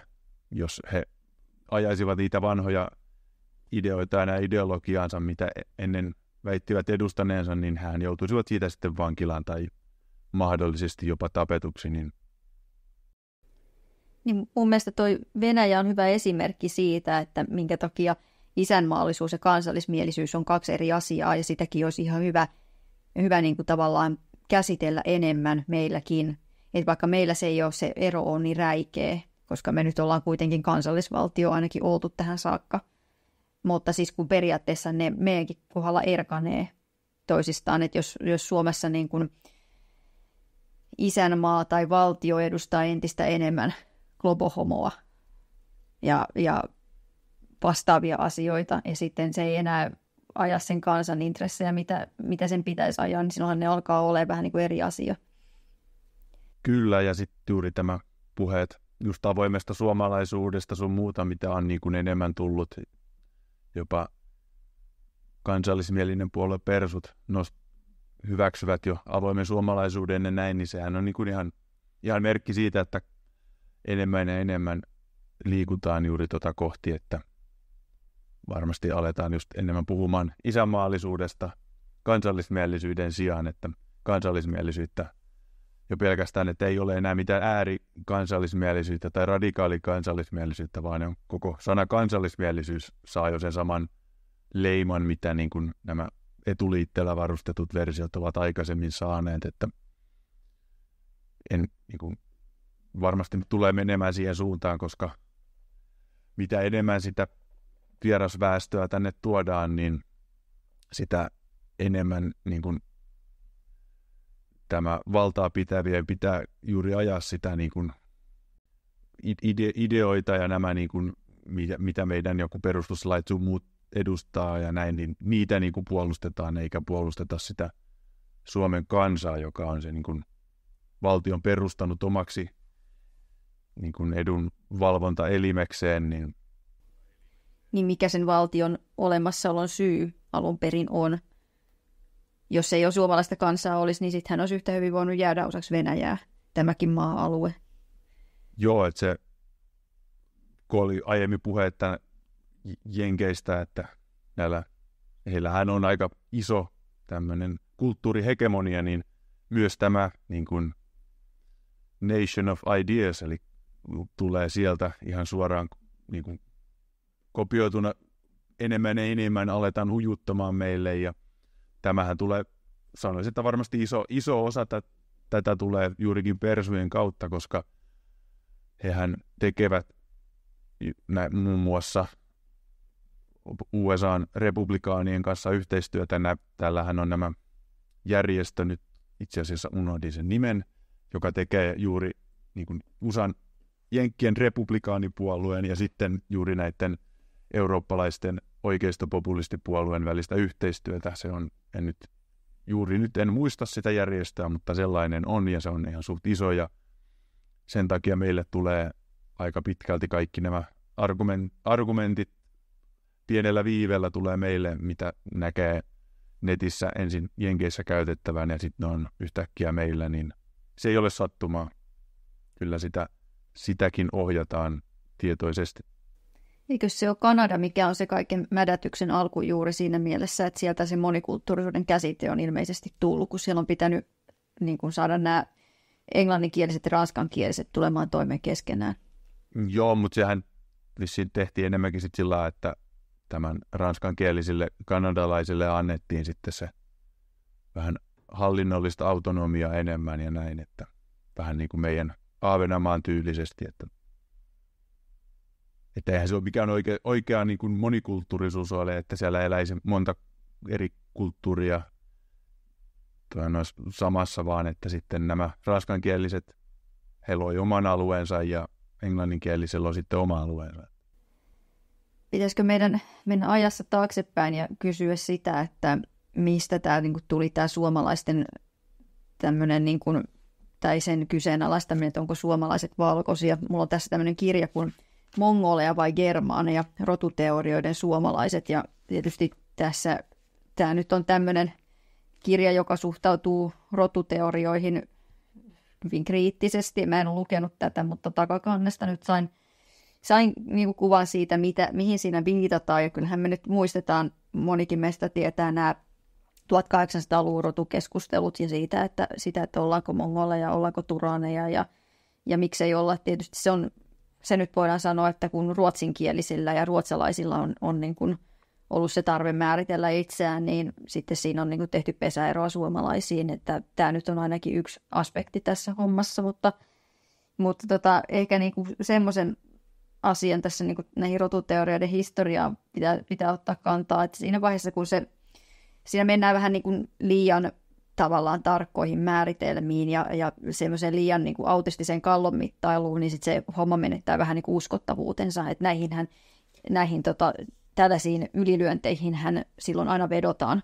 S1: jos he ajaisivat niitä vanhoja ideoita ja ideologiaansa, mitä e- ennen väittivät edustaneensa, niin hän joutuisivat siitä sitten vankilaan tai mahdollisesti jopa tapetuksi. Niin...
S2: Niin mun mielestä toi Venäjä on hyvä esimerkki siitä, että minkä takia isänmaallisuus ja kansallismielisyys on kaksi eri asiaa ja sitäkin olisi ihan hyvä, hyvä niin kuin tavallaan käsitellä enemmän meilläkin. Et vaikka meillä se ei ole se ero on niin räikeä, koska me nyt ollaan kuitenkin kansallisvaltio ainakin oltu tähän saakka. Mutta siis kun periaatteessa ne meidänkin kohdalla erkanee toisistaan, että jos, jos Suomessa niin kuin isänmaa tai valtio edustaa entistä enemmän globohomoa ja, ja vastaavia asioita ja sitten se ei enää aja sen kansan intressejä, mitä, mitä sen pitäisi ajaa, niin silloinhan ne alkaa olla vähän niin kuin eri asia.
S1: Kyllä, ja sitten juuri tämä puheet just avoimesta suomalaisuudesta sun muuta, mitä on niin kuin enemmän tullut. Jopa kansallismielinen puolue persut nost, hyväksyvät jo avoimen suomalaisuuden ja näin, niin sehän on niin kuin ihan, ihan merkki siitä, että enemmän ja enemmän liikutaan juuri tuota kohti, että varmasti aletaan just enemmän puhumaan isänmaallisuudesta kansallismielisyyden sijaan, että kansallismielisyyttä jo pelkästään, että ei ole enää mitään äärikansallismielisyyttä tai radikaalikansallismielisyyttä, vaan on koko sana kansallismielisyys saa jo sen saman leiman, mitä niin kuin nämä etuliitteellä varustetut versiot ovat aikaisemmin saaneet, että en niin kuin, varmasti tulee menemään siihen suuntaan, koska mitä enemmän sitä vierasväestöä tänne tuodaan, niin sitä enemmän niin kuin tämä valtaa pitävien pitää juuri ajaa sitä niin kuin ide- ideoita ja nämä, niin kuin, mitä, meidän joku perustuslait muut edustaa ja näin, niin niitä niin kuin puolustetaan eikä puolusteta sitä Suomen kansaa, joka on se niin kuin valtion perustanut omaksi niin kuin edun valvontaelimekseen, niin
S2: niin mikä sen valtion olemassaolon syy alun perin on. Jos ei ole suomalaista kansaa olisi, niin sitten hän olisi yhtä hyvin voinut jäädä osaksi Venäjää, tämäkin maa-alue.
S1: Joo, että se, kun oli aiemmin puhe, että Jenkeistä, että näillä, heillähän on aika iso tämmöinen kulttuurihegemonia, niin myös tämä niin kuin Nation of Ideas, eli tulee sieltä ihan suoraan niin kuin kopioituna enemmän ja enemmän aletaan hujuttamaan meille ja tämähän tulee, sanoisin, että varmasti iso, iso osa t- tätä tulee juurikin persujen kautta, koska hehän tekevät nä, muun muassa USA republikaanien kanssa yhteistyötä. Nä, täällähän on nämä järjestö, nyt itse asiassa unohdin sen nimen, joka tekee juuri niin kuin USAn Jenkkien republikaanipuolueen ja sitten juuri näiden eurooppalaisten oikeistopopulistipuolueen välistä yhteistyötä. Se on, en nyt, juuri nyt en muista sitä järjestöä, mutta sellainen on ja se on ihan suht iso ja sen takia meille tulee aika pitkälti kaikki nämä argument, argumentit pienellä viivellä tulee meille, mitä näkee netissä ensin Jenkeissä käytettävän ja sitten on yhtäkkiä meillä, niin se ei ole sattumaa. Kyllä sitä, sitäkin ohjataan
S2: tietoisesti Eikö se ole Kanada, mikä on se kaiken mädätyksen alkujuuri siinä mielessä, että sieltä se monikulttuurisuuden käsite on ilmeisesti tullut, kun siellä on pitänyt niin kuin saada nämä englanninkieliset ja ranskankieliset tulemaan toimeen keskenään.
S1: Joo, mutta sehän vissiin tehtiin enemmänkin sit sillä että tämän ranskankielisille kanadalaisille annettiin sitten se vähän hallinnollista autonomiaa enemmän ja näin, että vähän niin kuin meidän Aavenamaan tyylisesti, että että eihän se ole mikään oikea, oikea niin kuin monikulttuurisuus ole, että siellä eläisi monta eri kulttuuria tai samassa, vaan että sitten nämä raskankieliset, he loivat oman alueensa ja englanninkielisellä on sitten oma alueensa.
S2: Pitäisikö meidän mennä ajassa taaksepäin ja kysyä sitä, että mistä tämä niin kuin, tuli tämä suomalaisten tämmöinen niin kuin, tai sen kyseenalaistaminen, että onko suomalaiset valkoisia. Mulla on tässä tämmöinen kirja kuin mongoleja vai germaaneja, rotuteorioiden suomalaiset. Ja tietysti tässä tämä nyt on tämmöinen kirja, joka suhtautuu rotuteorioihin hyvin kriittisesti. Mä en ole lukenut tätä, mutta takakannesta nyt sain, sain niin kuvan siitä, mitä, mihin siinä viitataan. Ja kyllähän me nyt muistetaan, monikin meistä tietää nämä 1800-luvun rotukeskustelut ja siitä, että, sitä, että ollaanko mongoleja, ollaanko turaneja ja, ja miksei olla. Tietysti se on se nyt voidaan sanoa, että kun ruotsinkielisillä ja ruotsalaisilla on, on niin kuin ollut se tarve määritellä itseään, niin sitten siinä on niin kuin tehty pesäeroa suomalaisiin, että tämä nyt on ainakin yksi aspekti tässä hommassa, mutta, mutta tota, ehkä niin kuin semmoisen asian tässä niin kuin näihin rotuteorioiden historiaan pitää, pitää ottaa kantaa, että siinä vaiheessa kun se, siinä mennään vähän niin kuin liian tavallaan tarkkoihin määritelmiin ja, ja semmoiseen liian niin kuin autistiseen kallon mittailuun, niin sit se homma menettää vähän niin kuin uskottavuutensa. Että hän, näihin tota, tällaisiin ylilyönteihin hän silloin aina vedotaan,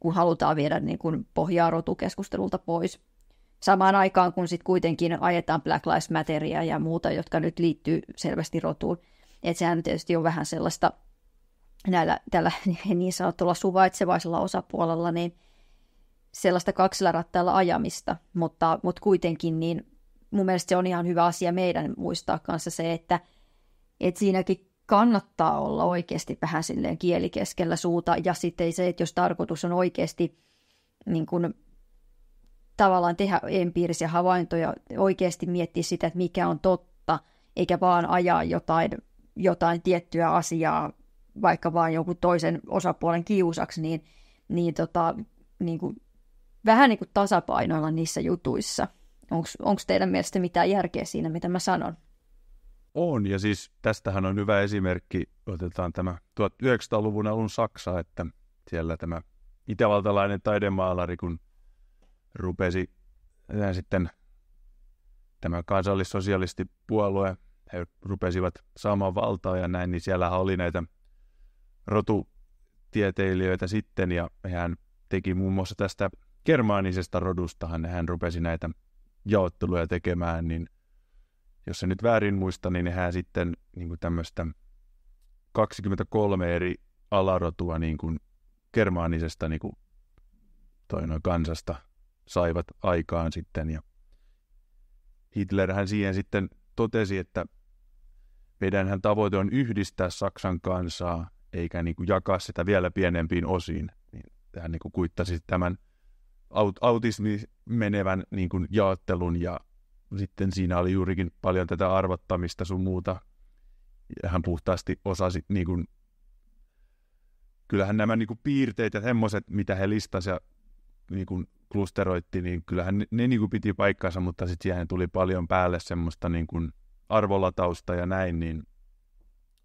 S2: kun halutaan viedä niin kuin pohjaa rotukeskustelulta pois. Samaan aikaan, kun sitten kuitenkin ajetaan Black Lives Matteria ja muuta, jotka nyt liittyy selvästi rotuun. Että sehän tietysti on vähän sellaista näillä, tällä niin sanotulla suvaitsevaisella osapuolella, niin – sellaista kaksilla rattailla ajamista, mutta, mutta kuitenkin niin mun mielestä se on ihan hyvä asia meidän muistaa kanssa se, että, että siinäkin kannattaa olla oikeasti vähän silleen kieli keskellä suuta ja sitten se, että jos tarkoitus on oikeasti niin kuin, tavallaan tehdä empiirisiä havaintoja, oikeasti miettiä sitä, että mikä on totta, eikä vaan ajaa jotain, jotain tiettyä asiaa vaikka vaan jonkun toisen osapuolen kiusaksi, niin, niin, tota, niin kuin vähän niin kuin tasapainoilla niissä jutuissa. Onko teidän mielestä mitään järkeä siinä, mitä mä sanon?
S1: On, ja siis tästähän on hyvä esimerkki, otetaan tämä 1900-luvun alun Saksa, että siellä tämä itävaltalainen taidemaalari, kun rupesi äh, sitten tämä kansallissosialistipuolue, he rupesivat saamaan valtaa ja näin, niin siellä oli näitä rotutieteilijöitä sitten, ja hän teki muun muassa tästä germaanisesta rodustahan hän rupesi näitä jaotteluja tekemään, niin jos se nyt väärin muista, niin hän sitten niin kuin tämmöistä 23 eri alarotua niin kuin germaanisesta niin kuin toi noin kansasta saivat aikaan sitten. Ja Hitler hän siihen sitten totesi, että meidän hän tavoite on yhdistää Saksan kansaa, eikä niin kuin jakaa sitä vielä pienempiin osiin. Niin hän niin kuin kuittasi tämän aut- autismi menevän niin kuin jaottelun ja sitten siinä oli juurikin paljon tätä arvottamista sun muuta. Ja hän puhtaasti osasi, niin kuin, kyllähän nämä niin kuin piirteet ja semmoiset, mitä he listasi ja niin kuin klusteroitti, niin kyllähän ne, ne niin kuin piti paikkansa, mutta sitten siihen tuli paljon päälle semmoista niin kuin arvolatausta ja näin, niin,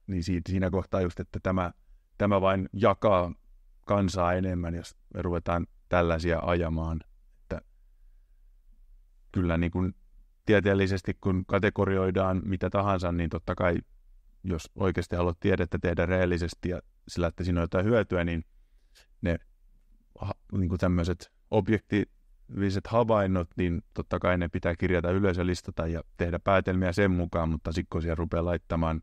S1: niin siitä, siinä kohtaa just, että tämä, tämä vain jakaa kansaa enemmän, jos me ruvetaan tällaisia ajamaan. Että kyllä niin kuin tieteellisesti, kun kategorioidaan mitä tahansa, niin totta kai jos oikeasti haluat tiedettä tehdä reellisesti ja sillä, että siinä on jotain hyötyä, niin ne niin kuin tämmöiset objektiiviset havainnot, niin totta kai ne pitää kirjata listata ja tehdä päätelmiä sen mukaan, mutta sitten kun siellä rupeaa laittamaan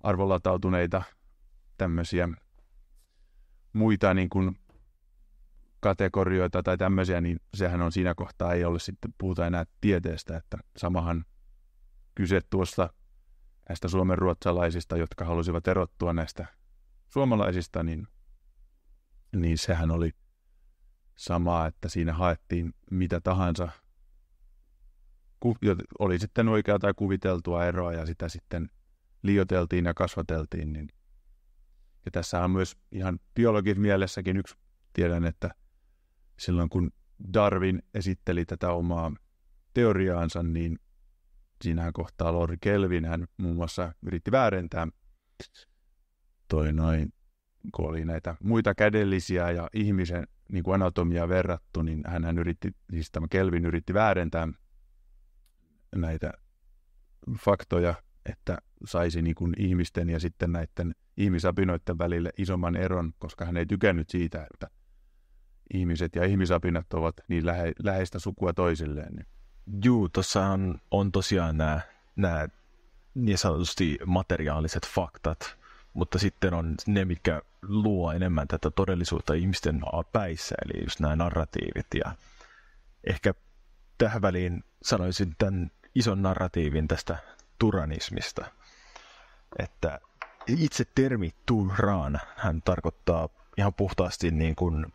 S1: arvolatautuneita tämmöisiä muita niin kuin kategorioita tai tämmöisiä, niin sehän on siinä kohtaa ei ole sitten, puhuta enää tieteestä, että samahan kyse tuosta näistä suomen ruotsalaisista, jotka halusivat erottua näistä suomalaisista, niin, niin sehän oli sama, että siinä haettiin mitä tahansa, ku, oli sitten oikea tai kuviteltua eroa ja sitä sitten lioteltiin ja kasvateltiin. Niin. Ja tässä on myös ihan biologin mielessäkin yksi, tiedän, että silloin kun Darwin esitteli tätä omaa teoriaansa, niin siinä kohtaa Lord Kelvin, hän muun muassa yritti väärentää toi noin, kun oli näitä muita kädellisiä ja ihmisen niin kuin anatomia verrattu, niin hän yritti, siis tämä Kelvin yritti väärentää näitä faktoja, että saisi niin kuin ihmisten ja sitten näiden ihmisapinoiden välille isomman eron, koska hän ei tykännyt siitä, että ihmiset ja ihmisapinat ovat niin lähe, läheistä sukua toisilleen. Niin.
S3: Juu, tuossa on, on tosiaan nämä, nämä niin sanotusti materiaaliset faktat, mutta sitten on ne, mitkä luo enemmän tätä todellisuutta ihmisten päissä, eli just nämä narratiivit. Ja ehkä tähän väliin sanoisin tämän ison narratiivin tästä turanismista, että itse termi turaan hän tarkoittaa ihan puhtaasti niin kuin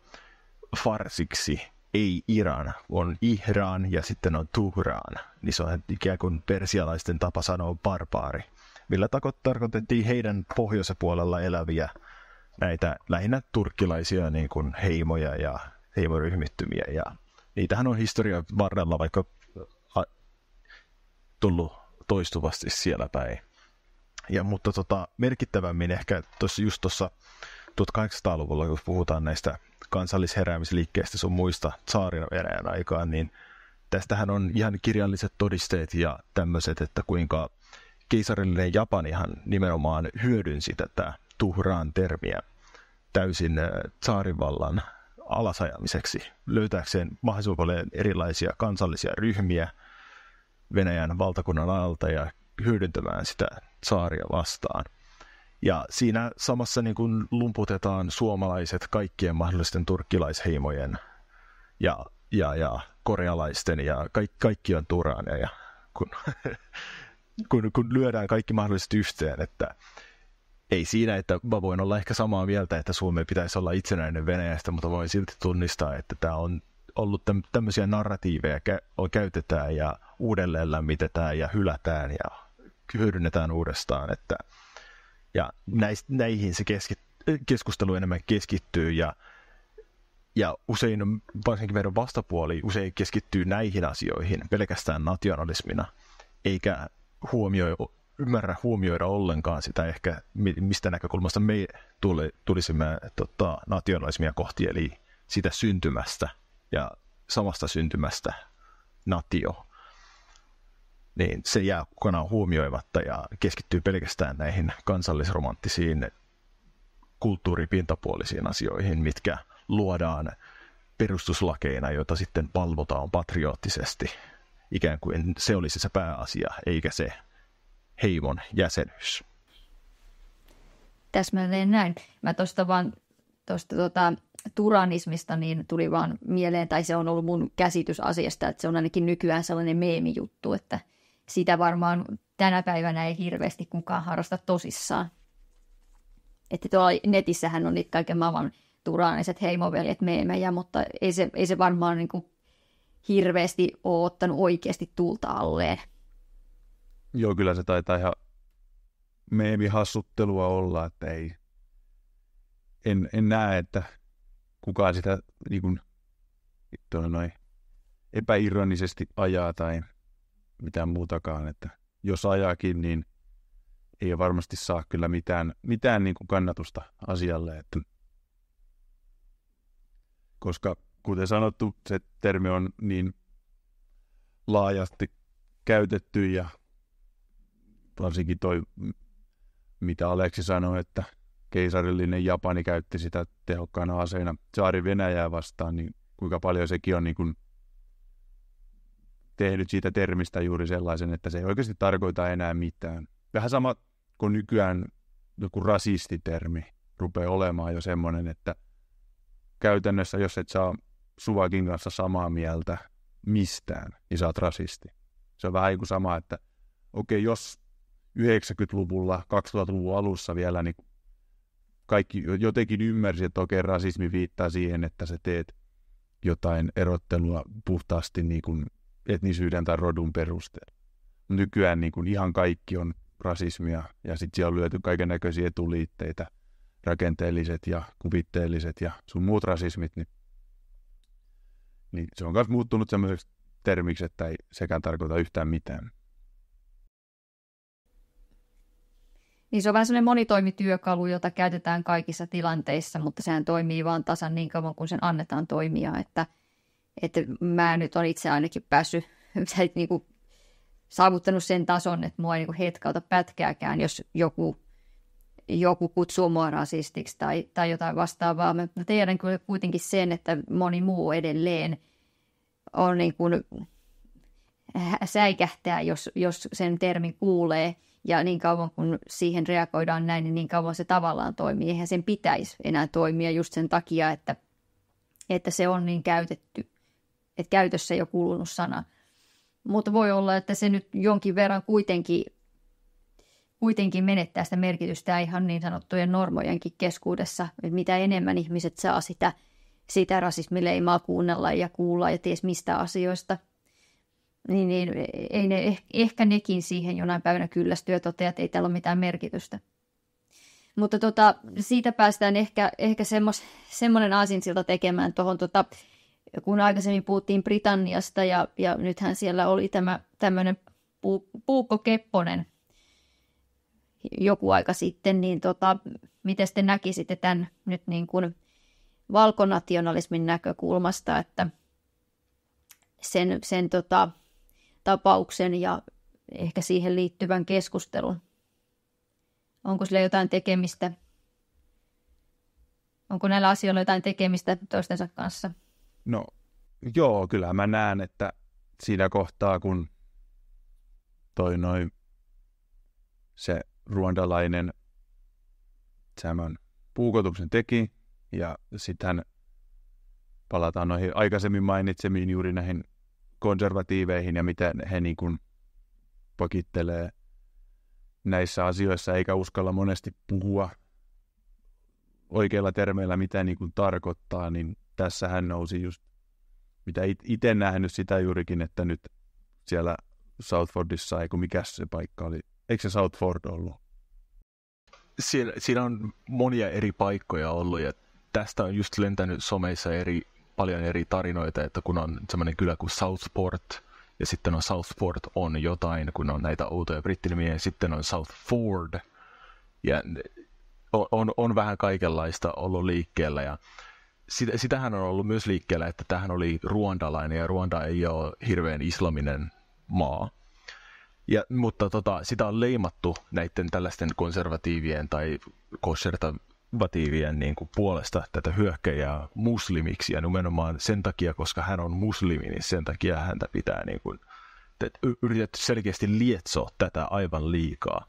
S3: farsiksi, ei Iran, on Ihran ja sitten on Tuhraan. Niin se on ikään kuin persialaisten tapa sanoa barbaari, millä tarkoitettiin heidän pohjoisen puolella eläviä näitä lähinnä turkkilaisia niin kuin heimoja ja heimoryhmittymiä. Ja niitähän on historian varrella vaikka a, tullut toistuvasti siellä päin. Ja, mutta tota, merkittävämmin ehkä tuossa just tuossa 1800-luvulla, kun puhutaan näistä kansallisheräämisliikkeistä sun muista tsaarin Venäjän aikaan, niin tästähän on ihan kirjalliset todisteet ja tämmöiset, että kuinka keisarillinen Japanihan nimenomaan hyödynsi tätä tuhraan termiä täysin äh, tsaarivallan alasajamiseksi, löytääkseen mahdollisimman paljon erilaisia kansallisia ryhmiä Venäjän valtakunnan alta ja hyödyntämään sitä tsaaria vastaan – ja siinä samassa niin kuin lumputetaan suomalaiset kaikkien mahdollisten turkkilaisheimojen ja, ja, ja korealaisten ja ka, kaikki on turaaneja, kun, kun, kun lyödään kaikki mahdollisesti yhteen, että ei siinä, että mä voin olla ehkä samaa mieltä, että Suomen pitäisi olla itsenäinen Venäjästä, mutta voin silti tunnistaa, että tämä on ollut tämmöisiä narratiiveja kä- käytetään ja uudelleen lämmitetään ja hylätään ja hyödynnetään uudestaan, että – ja näist, näihin se keski, keskustelu enemmän keskittyy ja, ja usein, varsinkin meidän vastapuoli, usein keskittyy näihin asioihin pelkästään nationalismina, eikä huomioi, ymmärrä huomioida ollenkaan sitä ehkä, mistä näkökulmasta me tuli, tulisimme tota, nationalismia kohti, eli sitä syntymästä ja samasta syntymästä natio niin se jää kokonaan huomioimatta ja keskittyy pelkästään näihin kansallisromanttisiin kulttuuripintapuolisiin asioihin, mitkä luodaan perustuslakeina, joita sitten valvotaan patriottisesti. Ikään kuin se olisi se pääasia, eikä se heimon jäsenyys.
S2: Täsmälleen näin. Mä tuosta vaan tosta tota, turanismista niin tuli vaan mieleen, tai se on ollut mun käsitys asiasta, että se on ainakin nykyään sellainen meemijuttu, että sitä varmaan tänä päivänä ei hirveästi kukaan harrasta tosissaan. Että tuolla netissähän on niitä kaiken maailman turaaniset heimoveljet meemejä, mutta ei se, ei se varmaan niin kuin hirveästi ole ottanut oikeasti tulta alleen.
S1: Joo, kyllä se taitaa ihan meemihassuttelua olla, että ei, en, en näe, että kukaan sitä niin kuin, tuota noin, epäironisesti ajaa tai mitään muutakaan, että jos ajakin, niin ei varmasti saa kyllä mitään, mitään niin kuin kannatusta asialle, että koska kuten sanottu, se termi on niin laajasti käytetty ja varsinkin toi, mitä Aleksi sanoi, että keisarillinen Japani käytti sitä tehokkaana aseena saari Venäjää vastaan, niin kuinka paljon sekin on niin kuin tehnyt siitä termistä juuri sellaisen, että se ei oikeasti tarkoita enää mitään. Vähän sama kuin nykyään joku rasistitermi rupeaa olemaan jo semmoinen, että käytännössä jos et saa Suvakin kanssa samaa mieltä mistään, niin sä oot rasisti. Se on vähän niin kuin sama, että okei, okay, jos 90-luvulla, 2000-luvun alussa vielä niin kaikki jotenkin ymmärsi, että okei, okay, rasismi viittaa siihen, että sä teet jotain erottelua puhtaasti niin kuin etnisyyden tai rodun perusteella. Nykyään niin kuin ihan kaikki on rasismia ja sitten siellä on lyöty kaiken näköisiä etuliitteitä, rakenteelliset ja kuvitteelliset ja sun muut rasismit, niin, niin se on myös muuttunut semmoiseksi termiksi, että ei sekään tarkoita yhtään mitään.
S2: Niin se on vähän semmoinen monitoimityökalu, jota käytetään kaikissa tilanteissa, mutta sehän toimii vaan tasan niin kauan kuin sen annetaan toimia, että – että mä nyt on itse ainakin päässyt, niin niinku saavuttanut sen tason, että mua ei niinku hetkauta pätkääkään, jos joku, joku kutsuu mua rasistiksi tai, tai jotain vastaavaa. Mä tiedän kyllä kuitenkin sen, että moni muu edelleen on niin kuin, säikähtää, jos, jos sen termin kuulee. Ja niin kauan kun siihen reagoidaan näin, niin niin kauan se tavallaan toimii. Eihän sen pitäisi enää toimia just sen takia, että, että se on niin käytetty että käytössä jo kulunut sana. Mutta voi olla, että se nyt jonkin verran kuitenkin, kuitenkin menettää sitä merkitystä ihan niin sanottujen normojenkin keskuudessa, että mitä enemmän ihmiset saa sitä, sitä rasismileimaa kuunnella ja kuulla ja ties mistä asioista – niin, niin ei ne, ehkä nekin siihen jonain päivänä kyllästyy toteat, että ei täällä ole mitään merkitystä. Mutta tota, siitä päästään ehkä, ehkä semmos, semmoinen aasinsilta tekemään tuohon tota, kun aikaisemmin puhuttiin Britanniasta ja, ja nythän siellä oli tämä tämmöinen pu, Puukko Kepponen joku aika sitten, niin tota, miten te näkisitte tämän nyt niin kuin valkonationalismin näkökulmasta, että sen, sen tota, tapauksen ja ehkä siihen liittyvän keskustelun? Onko sillä jotain tekemistä? Onko näillä asioilla jotain tekemistä toistensa kanssa?
S1: No joo, kyllä mä näen, että siinä kohtaa, kun toi noin se ruandalainen tämän puukotuksen teki, ja sitten palataan noihin aikaisemmin mainitsemiin juuri näihin konservatiiveihin ja miten he niin kuin pakittelee näissä asioissa eikä uskalla monesti puhua oikeilla termeillä, mitä niin kuin tarkoittaa, niin tässähän nousi just, mitä itse nähnyt sitä juurikin, että nyt siellä Southfordissa, eikö mikä se paikka oli, eikö se Southford ollut?
S3: Siellä, siinä on monia eri paikkoja ollut ja tästä on just lentänyt someissa eri, paljon eri tarinoita, että kun on semmoinen kylä kuin Southport ja sitten on Southport on jotain, kun on näitä outoja brittinimiä ja sitten on Southford ja on, on, on vähän kaikenlaista ollut liikkeellä ja sit, sitähän on ollut myös liikkeellä, että tähän oli ruondalainen ja Ruanda ei ole hirveän islaminen maa. Ja, mutta tota, sitä on leimattu näiden tällaisten konservatiivien tai konservatiivien niin kuin puolesta tätä hyökkäjää muslimiksi. Ja nimenomaan sen takia, koska hän on muslimi, niin sen takia häntä pitää niin kuin, yritetty selkeästi lietsoa tätä aivan liikaa.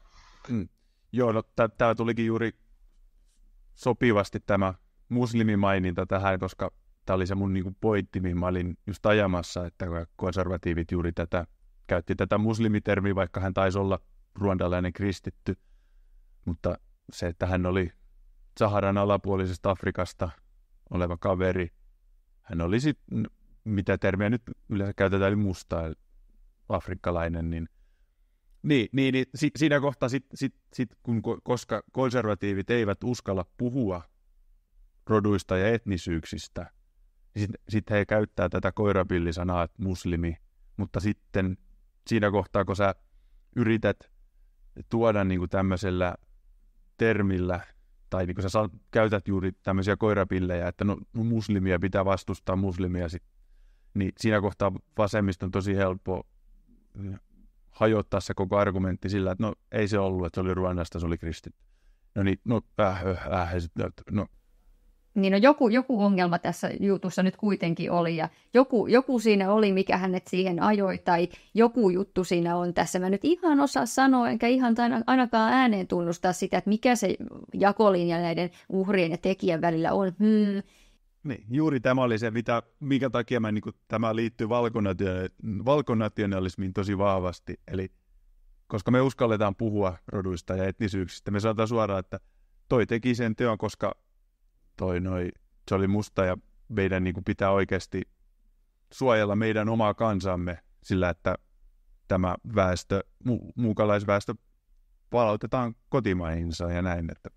S3: Mm.
S1: Joo, no tämä tulikin juuri sopivasti tämä muslimimaininta tähän, koska tämä oli se mun niin kuin pointti, mihin mä olin just ajamassa, että konservatiivit juuri tätä, käytti tätä muslimitermiä, vaikka hän taisi olla ruandalainen kristitty, mutta se, että hän oli Saharan alapuolisesta Afrikasta oleva kaveri, hän oli sitten, mitä termiä nyt yleensä käytetään, eli musta afrikkalainen, niin niin, niin, niin si, siinä kohtaa, sit, sit, sit, kun, koska konservatiivit eivät uskalla puhua roduista ja etnisyyksistä, sitten sit he käyttää tätä koirapillisanaa, että muslimi, mutta sitten siinä kohtaa, kun sä yrität tuoda niin kuin tämmöisellä termillä, tai niin kuin sä saat, käytät juuri tämmöisiä koirapillejä, että no, muslimia pitää vastustaa muslimia, sit, niin siinä kohtaa vasemmista on tosi helppo mm, hajottaa se koko argumentti sillä, että no ei se ollut, että se oli Ruandasta, se oli kristit. No niin, no äh, äh, äh, no
S2: niin no joku, joku ongelma tässä jutussa nyt kuitenkin oli ja joku, joku siinä oli, mikä hänet siihen ajoi tai joku juttu siinä on tässä. Mä nyt ihan osaa sanoa, enkä ihan ainakaan ääneen tunnustaa sitä, että mikä se jakolinja näiden uhrien ja tekijän välillä on. Hmm.
S1: Niin, juuri tämä oli se, mitä, minkä takia mä, niin kuin, tämä liittyy valkonationalismiin tosi vahvasti. Eli koska me uskalletaan puhua roduista ja etnisyyksistä, me sanotaan suoraan, että toi teki sen teon, koska toi noi, se oli musta ja meidän niin kuin pitää oikeasti suojella meidän omaa kansamme sillä, että tämä väestö, mu- muukalaisväestö palautetaan kotimaihinsa ja näin, että,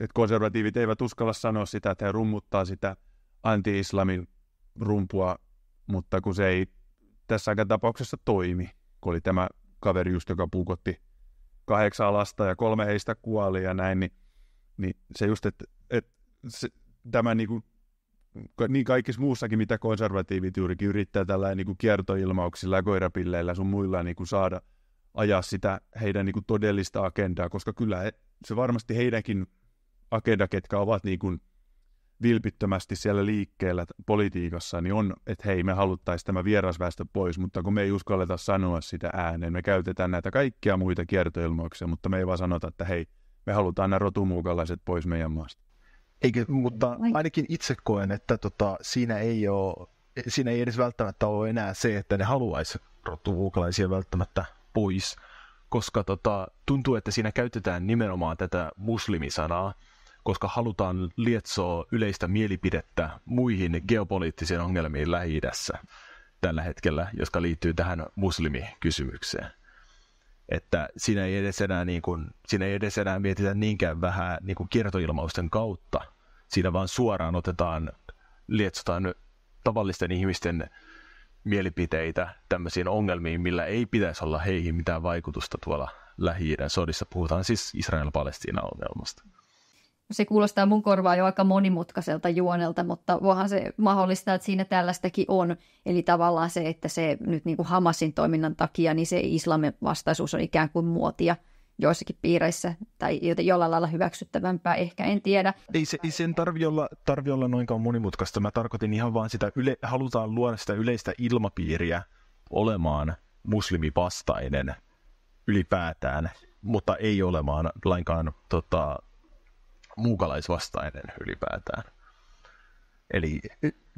S1: että konservatiivit eivät uskalla sanoa sitä, että he rummuttaa sitä anti-islamin rumpua, mutta kun se ei tässäkään tapauksessa toimi, kun oli tämä kaveri just, joka puukotti kahdeksan lasta ja kolme heistä kuoli ja näin, niin, niin se just, että että se, tämä niin kuin niin kaikissa muussakin, mitä konservatiivit juurikin yrittää tällä niin kuin kiertoilmauksilla ja koirapilleillä sun muilla niin kuin saada ajaa sitä heidän niin kuin todellista agendaa, koska kyllä he, se varmasti heidänkin agenda, ketkä ovat niin kuin vilpittömästi siellä liikkeellä politiikassa, niin on, että hei, me haluttaisiin tämä vierasväestö pois, mutta kun me ei uskalleta sanoa sitä ääneen, me käytetään näitä kaikkia muita kiertoilmauksia, mutta me ei vaan sanota, että hei, me halutaan nämä rotumuukalaiset pois meidän maasta.
S3: Eikö, mutta ainakin itse koen, että tota, siinä, ei ole, siinä ei edes välttämättä ole enää se, että ne haluaisi rotuvuukalaisia välttämättä pois, koska tota, tuntuu, että siinä käytetään nimenomaan tätä muslimisanaa, koska halutaan lietsoa yleistä mielipidettä muihin geopoliittisiin ongelmiin lähi tällä hetkellä, jotka liittyy tähän muslimikysymykseen että siinä ei edes enää, niin kuin, siinä ei edes enää mietitä niinkään vähän niin kuin kiertoilmausten kautta. Siinä vaan suoraan otetaan, lietsotaan tavallisten ihmisten mielipiteitä tämmöisiin ongelmiin, millä ei pitäisi olla heihin mitään vaikutusta tuolla lähi sodissa. Puhutaan siis Israel-Palestiina-ongelmasta
S2: se kuulostaa mun korvaa jo aika monimutkaiselta juonelta, mutta voihan se mahdollistaa, että siinä tällaistakin on. Eli tavallaan se, että se nyt niin kuin Hamasin toiminnan takia, niin se islamin vastaisuus on ikään kuin muotia joissakin piireissä tai jollain lailla hyväksyttävämpää, ehkä en tiedä.
S3: Ei, se, ei sen tarvi olla, tarvi olla noinkaan monimutkaista. Mä tarkoitin ihan vaan sitä, yle, halutaan luoda sitä yleistä ilmapiiriä olemaan muslimivastainen ylipäätään, mutta ei olemaan lainkaan tota, muukalaisvastainen ylipäätään. Eli,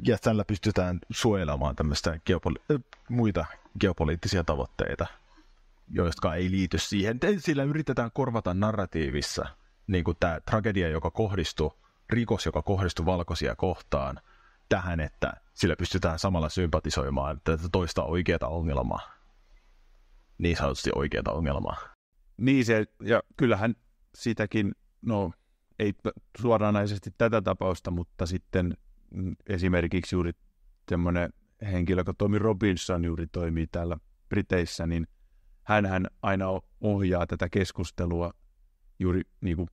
S3: ja tällä pystytään suojelemaan tämmöistä geopoli- äh, muita geopoliittisia tavoitteita, joista ei liity siihen. Sillä yritetään korvata narratiivissa niin kuin tämä tragedia, joka kohdistuu, rikos, joka kohdistuu valkoisia kohtaan, tähän, että sillä pystytään samalla sympatisoimaan tätä toista oikeata ongelmaa. Niin sanotusti oikeata ongelmaa.
S1: Niin se, ja kyllähän sitäkin, no ei suoranaisesti tätä tapausta, mutta sitten mm, esimerkiksi juuri tämmöinen henkilö, joka Tommy Robinson juuri toimii täällä Briteissä, niin hän aina ohjaa tätä keskustelua juuri niin kuin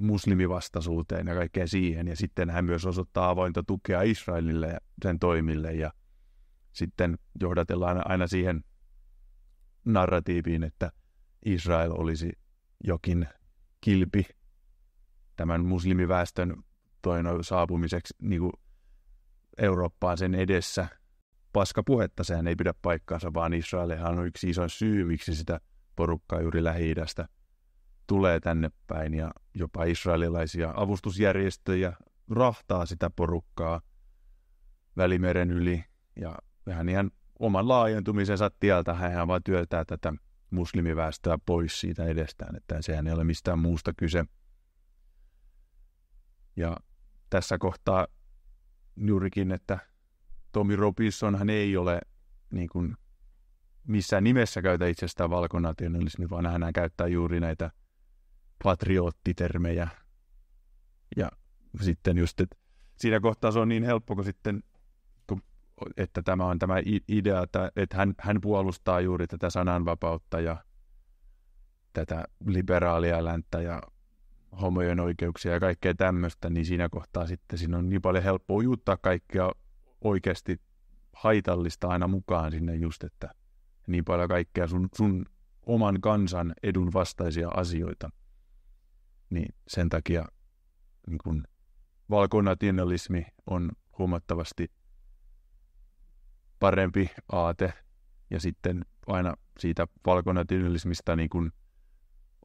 S1: muslimivastaisuuteen ja kaikkeen siihen. Ja sitten hän myös osoittaa avointa tukea Israelille ja sen toimille. Ja sitten johdatellaan aina siihen narratiiviin, että Israel olisi jokin kilpi tämän muslimiväestön toino saapumiseksi niin kuin Eurooppaan sen edessä. Paska puhetta, sehän ei pidä paikkaansa, vaan Israelihan on yksi iso syy, miksi sitä porukkaa juuri lähi tulee tänne päin ja jopa israelilaisia avustusjärjestöjä rahtaa sitä porukkaa Välimeren yli ja vähän ihan oman laajentumisensa tieltä hän vaan työtää tätä muslimiväestöä pois siitä edestään, että sehän ei ole mistään muusta kyse. Ja tässä kohtaa juurikin, että Tommy Robinsonhan ei ole niin kuin missään nimessä käytä itsestään valkonationalismi, vaan hän käyttää juuri näitä patriottitermejä. Ja sitten just, että siinä kohtaa se on niin helppo, kun sitten, kun, että tämä on tämä idea, että, että hän, hän puolustaa juuri tätä sananvapautta ja tätä liberaalia länttä ja homojen oikeuksia ja kaikkea tämmöistä, niin siinä kohtaa sitten siinä on niin paljon helppo ujuttaa kaikkea oikeasti haitallista aina mukaan sinne just, että niin paljon kaikkea sun, sun oman kansan edun vastaisia asioita. Niin sen takia niin kun valkonationalismi on huomattavasti parempi aate ja sitten aina siitä valkonationalismista niin kun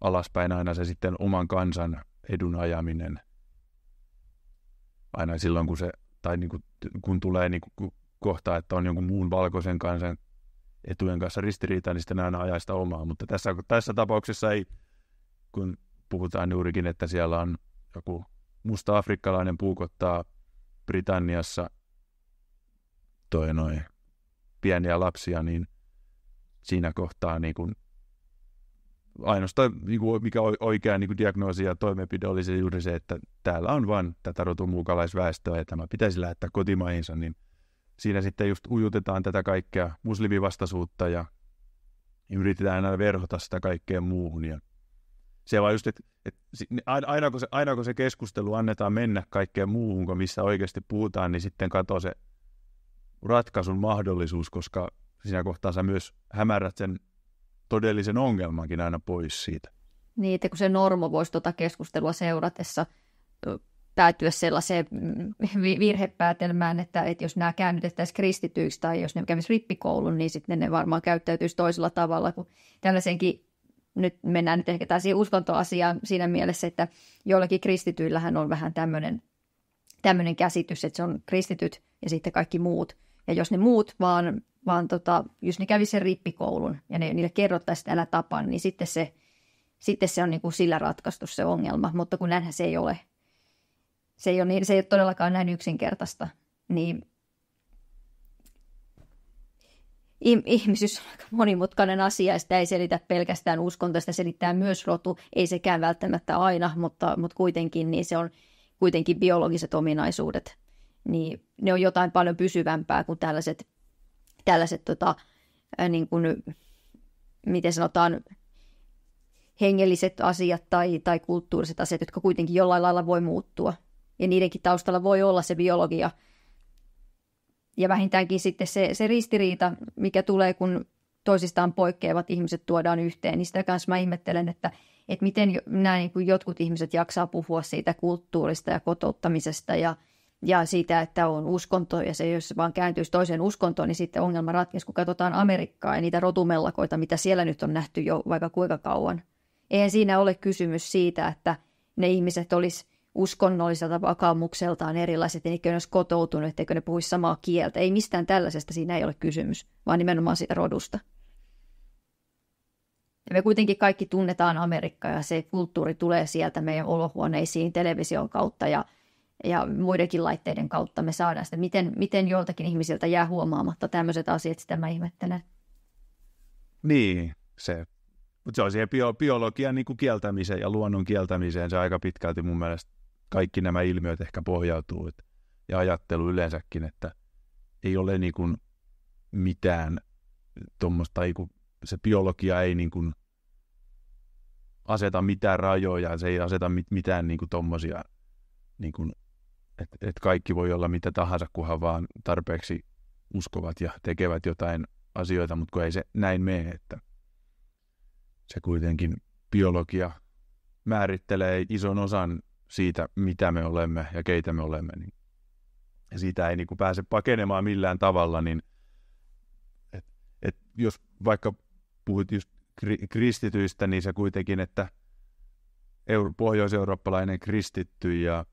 S1: alaspäin aina se sitten oman kansan edun ajaminen. Aina silloin, kun se, tai niin kuin, kun tulee niin kuin kohta, että on jonkun muun valkoisen kansan etujen kanssa ristiriita, niin sitten aina ajaa sitä omaa. Mutta tässä, tässä tapauksessa ei, kun puhutaan juurikin, että siellä on joku musta afrikkalainen puukottaa Britanniassa toi noin pieniä lapsia, niin siinä kohtaa niin kun ainoastaan niin kuin, mikä oikea niin kuin diagnoosi ja toimenpide oli se juuri se, että täällä on vain tätä rotumuukalaisväestöä ja tämä pitäisi lähettää kotimaihinsa, niin siinä sitten just ujutetaan tätä kaikkea muslimivastaisuutta ja yritetään aina verhota sitä kaikkea muuhun. Ja se vaan just, että, että aina, kun se, aina kun se keskustelu annetaan mennä kaikkeen muuhun, kun missä oikeasti puhutaan, niin sitten katoo se ratkaisun mahdollisuus, koska siinä kohtaa sä myös hämärrät sen todellisen ongelmankin aina pois siitä.
S2: Niin, että kun se normo voisi tuota keskustelua seuratessa päätyä sellaiseen mm, virhepäätelmään, että, että jos nämä käännytettäisiin kristityiksi tai jos ne kävisi rippikoulun, niin sitten ne varmaan käyttäytyisi toisella tavalla kuin tällaisenkin nyt mennään nyt ehkä tähän uskontoasiaan siinä mielessä, että joillakin kristityillähän on vähän tämmöinen tämmöinen käsitys, että se on kristityt ja sitten kaikki muut – ja jos ne muut vaan, vaan tota, jos ne kävi sen rippikoulun ja ne, niille kerrottaisiin, että älä tapa, niin sitten se, sitten se on niin kuin sillä ratkaistu se ongelma. Mutta kun näinhän se ei ole. Se ei ole, niin, se ei ole todellakaan näin yksinkertaista. Niin ihmisyys on aika monimutkainen asia, ja sitä ei selitä pelkästään uskonto, sitä selittää myös rotu, ei sekään välttämättä aina, mutta, mutta kuitenkin niin se on kuitenkin biologiset ominaisuudet niin ne on jotain paljon pysyvämpää kuin tällaiset, tällaiset tota, niin kuin, miten sanotaan, hengelliset asiat tai, tai kulttuuriset asiat, jotka kuitenkin jollain lailla voi muuttua. Ja niidenkin taustalla voi olla se biologia. Ja vähintäänkin sitten se, se ristiriita, mikä tulee, kun toisistaan poikkeavat ihmiset tuodaan yhteen, niin sitä kanssa mä ihmettelen, että, että miten nämä niin kuin jotkut ihmiset jaksaa puhua siitä kulttuurista ja kotouttamisesta ja – ja siitä, että on uskonto, ja se jos vaan kääntyisi toiseen uskontoon, niin sitten ongelma ratkesi, kun katsotaan Amerikkaa ja niitä rotumellakoita, mitä siellä nyt on nähty jo vaikka kuinka kauan. Eihän siinä ole kysymys siitä, että ne ihmiset olisi uskonnolliselta vakaumukseltaan erilaiset, eikö ne olisi kotoutunut, eikö ne puhuisi samaa kieltä. Ei mistään tällaisesta siinä ei ole kysymys, vaan nimenomaan siitä rodusta. Ja me kuitenkin kaikki tunnetaan Amerikkaa ja se kulttuuri tulee sieltä meidän olohuoneisiin television kautta ja ja muidenkin laitteiden kautta me saadaan sitä, miten, miten joltakin ihmisiltä jää huomaamatta tämmöiset asiat, sitä mä ihmettelen.
S1: Niin, se, se on siihen bio, biologian niin kuin kieltämiseen ja luonnon kieltämiseen se aika pitkälti mun mielestä kaikki nämä ilmiöt ehkä pohjautuu että, ja ajattelu yleensäkin, että ei ole niin kuin mitään tuommoista, se biologia ei niin kuin aseta mitään rajoja, se ei aseta mit, mitään niin kuin tommosia niin kuin että et kaikki voi olla mitä tahansa, kunhan vaan tarpeeksi uskovat ja tekevät jotain asioita, mutta kun ei se näin mene, että se kuitenkin biologia määrittelee ison osan siitä, mitä me olemme ja keitä me olemme, niin ja siitä ei niin kuin pääse pakenemaan millään tavalla, niin et, et jos vaikka puhut just kri- kristityistä, niin se kuitenkin, että euro- pohjois-eurooppalainen kristitty ja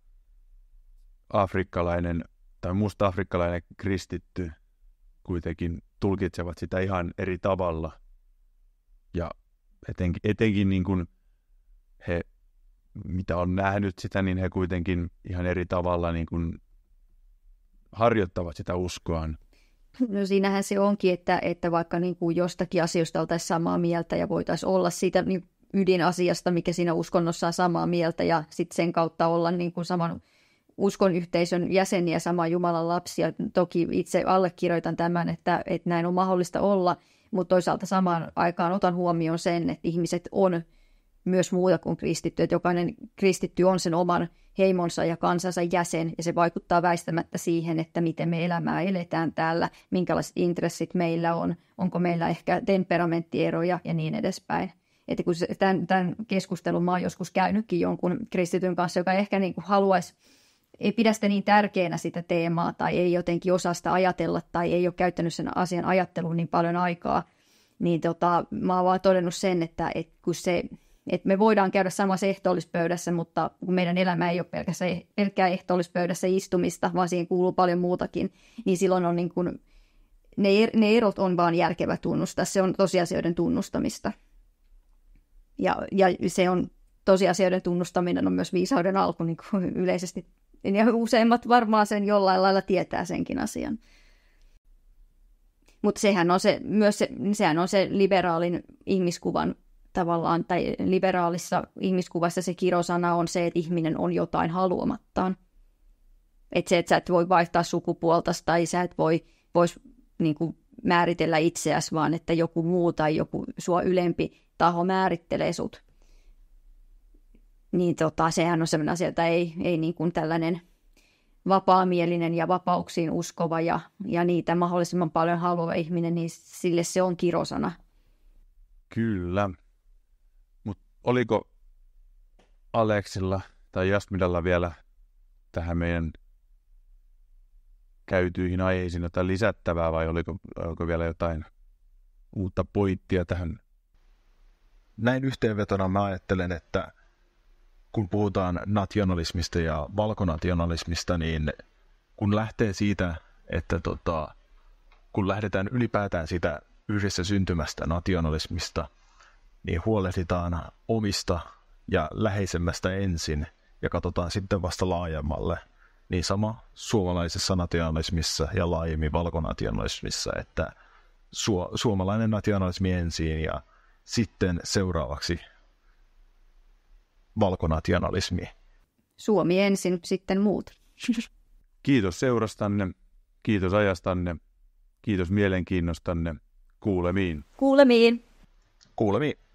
S1: afrikkalainen tai musta-afrikkalainen kristitty kuitenkin tulkitsevat sitä ihan eri tavalla. Ja etenkin, etenkin niin kuin he, mitä on nähnyt sitä, niin he kuitenkin ihan eri tavalla niin kuin harjoittavat sitä uskoaan.
S2: No siinähän se onkin, että, että vaikka niin kuin jostakin asioista oltaisiin samaa mieltä ja voitaisiin olla siitä niin ydinasiasta, mikä siinä uskonnossa on samaa mieltä ja sitten sen kautta olla niin kuin saman uskon yhteisön jäseniä, sama Jumalan lapsia. Toki itse allekirjoitan tämän, että, että näin on mahdollista olla, mutta toisaalta samaan aikaan otan huomioon sen, että ihmiset on myös muuta kuin kristitty, että jokainen kristitty on sen oman heimonsa ja kansansa jäsen, ja se vaikuttaa väistämättä siihen, että miten me elämää eletään täällä, minkälaiset intressit meillä on, onko meillä ehkä temperamenttieroja ja niin edespäin. Että kun tämän, tämän keskustelun mä oon joskus käynytkin jonkun kristityn kanssa, joka ehkä niin kuin haluaisi ei pidä sitä niin tärkeänä sitä teemaa tai ei jotenkin osaa sitä ajatella tai ei ole käyttänyt sen asian ajatteluun niin paljon aikaa, niin tota, mä oon vaan todennut sen, että et kun se, et me voidaan käydä samassa ehtoollispöydässä, mutta kun meidän elämä ei ole pelkässä, eh, pelkkää ehtoollispöydässä istumista, vaan siihen kuuluu paljon muutakin, niin silloin on niin kun ne, er, ne erot on vaan järkevä tunnustaa. Se on tosiasioiden tunnustamista. Ja, ja se on tosiasioiden tunnustaminen on myös viisauden alku, niin kuin yleisesti niin, ja useimmat varmaan sen jollain lailla tietää senkin asian. Mutta sehän on se, myös se, niin sehän on se liberaalin ihmiskuvan tavallaan, tai liberaalissa ihmiskuvassa se kirosana on se, että ihminen on jotain haluamattaan. Että se, että sä et voi vaihtaa sukupuolta tai sä et voi vois, niin kuin, määritellä itseäsi, vaan että joku muu tai joku sua ylempi taho määrittelee sut niin tota, sehän on sellainen asia, että ei, ei niin kuin tällainen vapaamielinen ja vapauksiin uskova ja, ja niitä mahdollisimman paljon haluava ihminen, niin sille se on kirosana.
S1: Kyllä. Mutta oliko Aleksilla tai Jasmidalla vielä tähän meidän käytyihin aiheisiin jotain lisättävää vai oliko, oliko vielä jotain
S3: uutta poittia tähän? Näin yhteenvetona mä ajattelen, että kun puhutaan nationalismista ja valkonationalismista, niin kun lähtee siitä, että tota, kun lähdetään ylipäätään sitä yhdessä syntymästä nationalismista, niin huolehditaan omista ja läheisemmästä ensin ja katsotaan sitten vasta laajemmalle. Niin sama suomalaisessa nationalismissa ja laajemmin valkonationalismissa, että su- suomalainen nationalismi ensin ja sitten seuraavaksi valkonationalismi.
S2: Suomi ensin, sitten muut.
S3: Kiitos
S1: seurastanne, kiitos ajastanne, kiitos mielenkiinnostanne. Kuulemiin.
S2: Kuulemiin.
S1: Kuulemiin.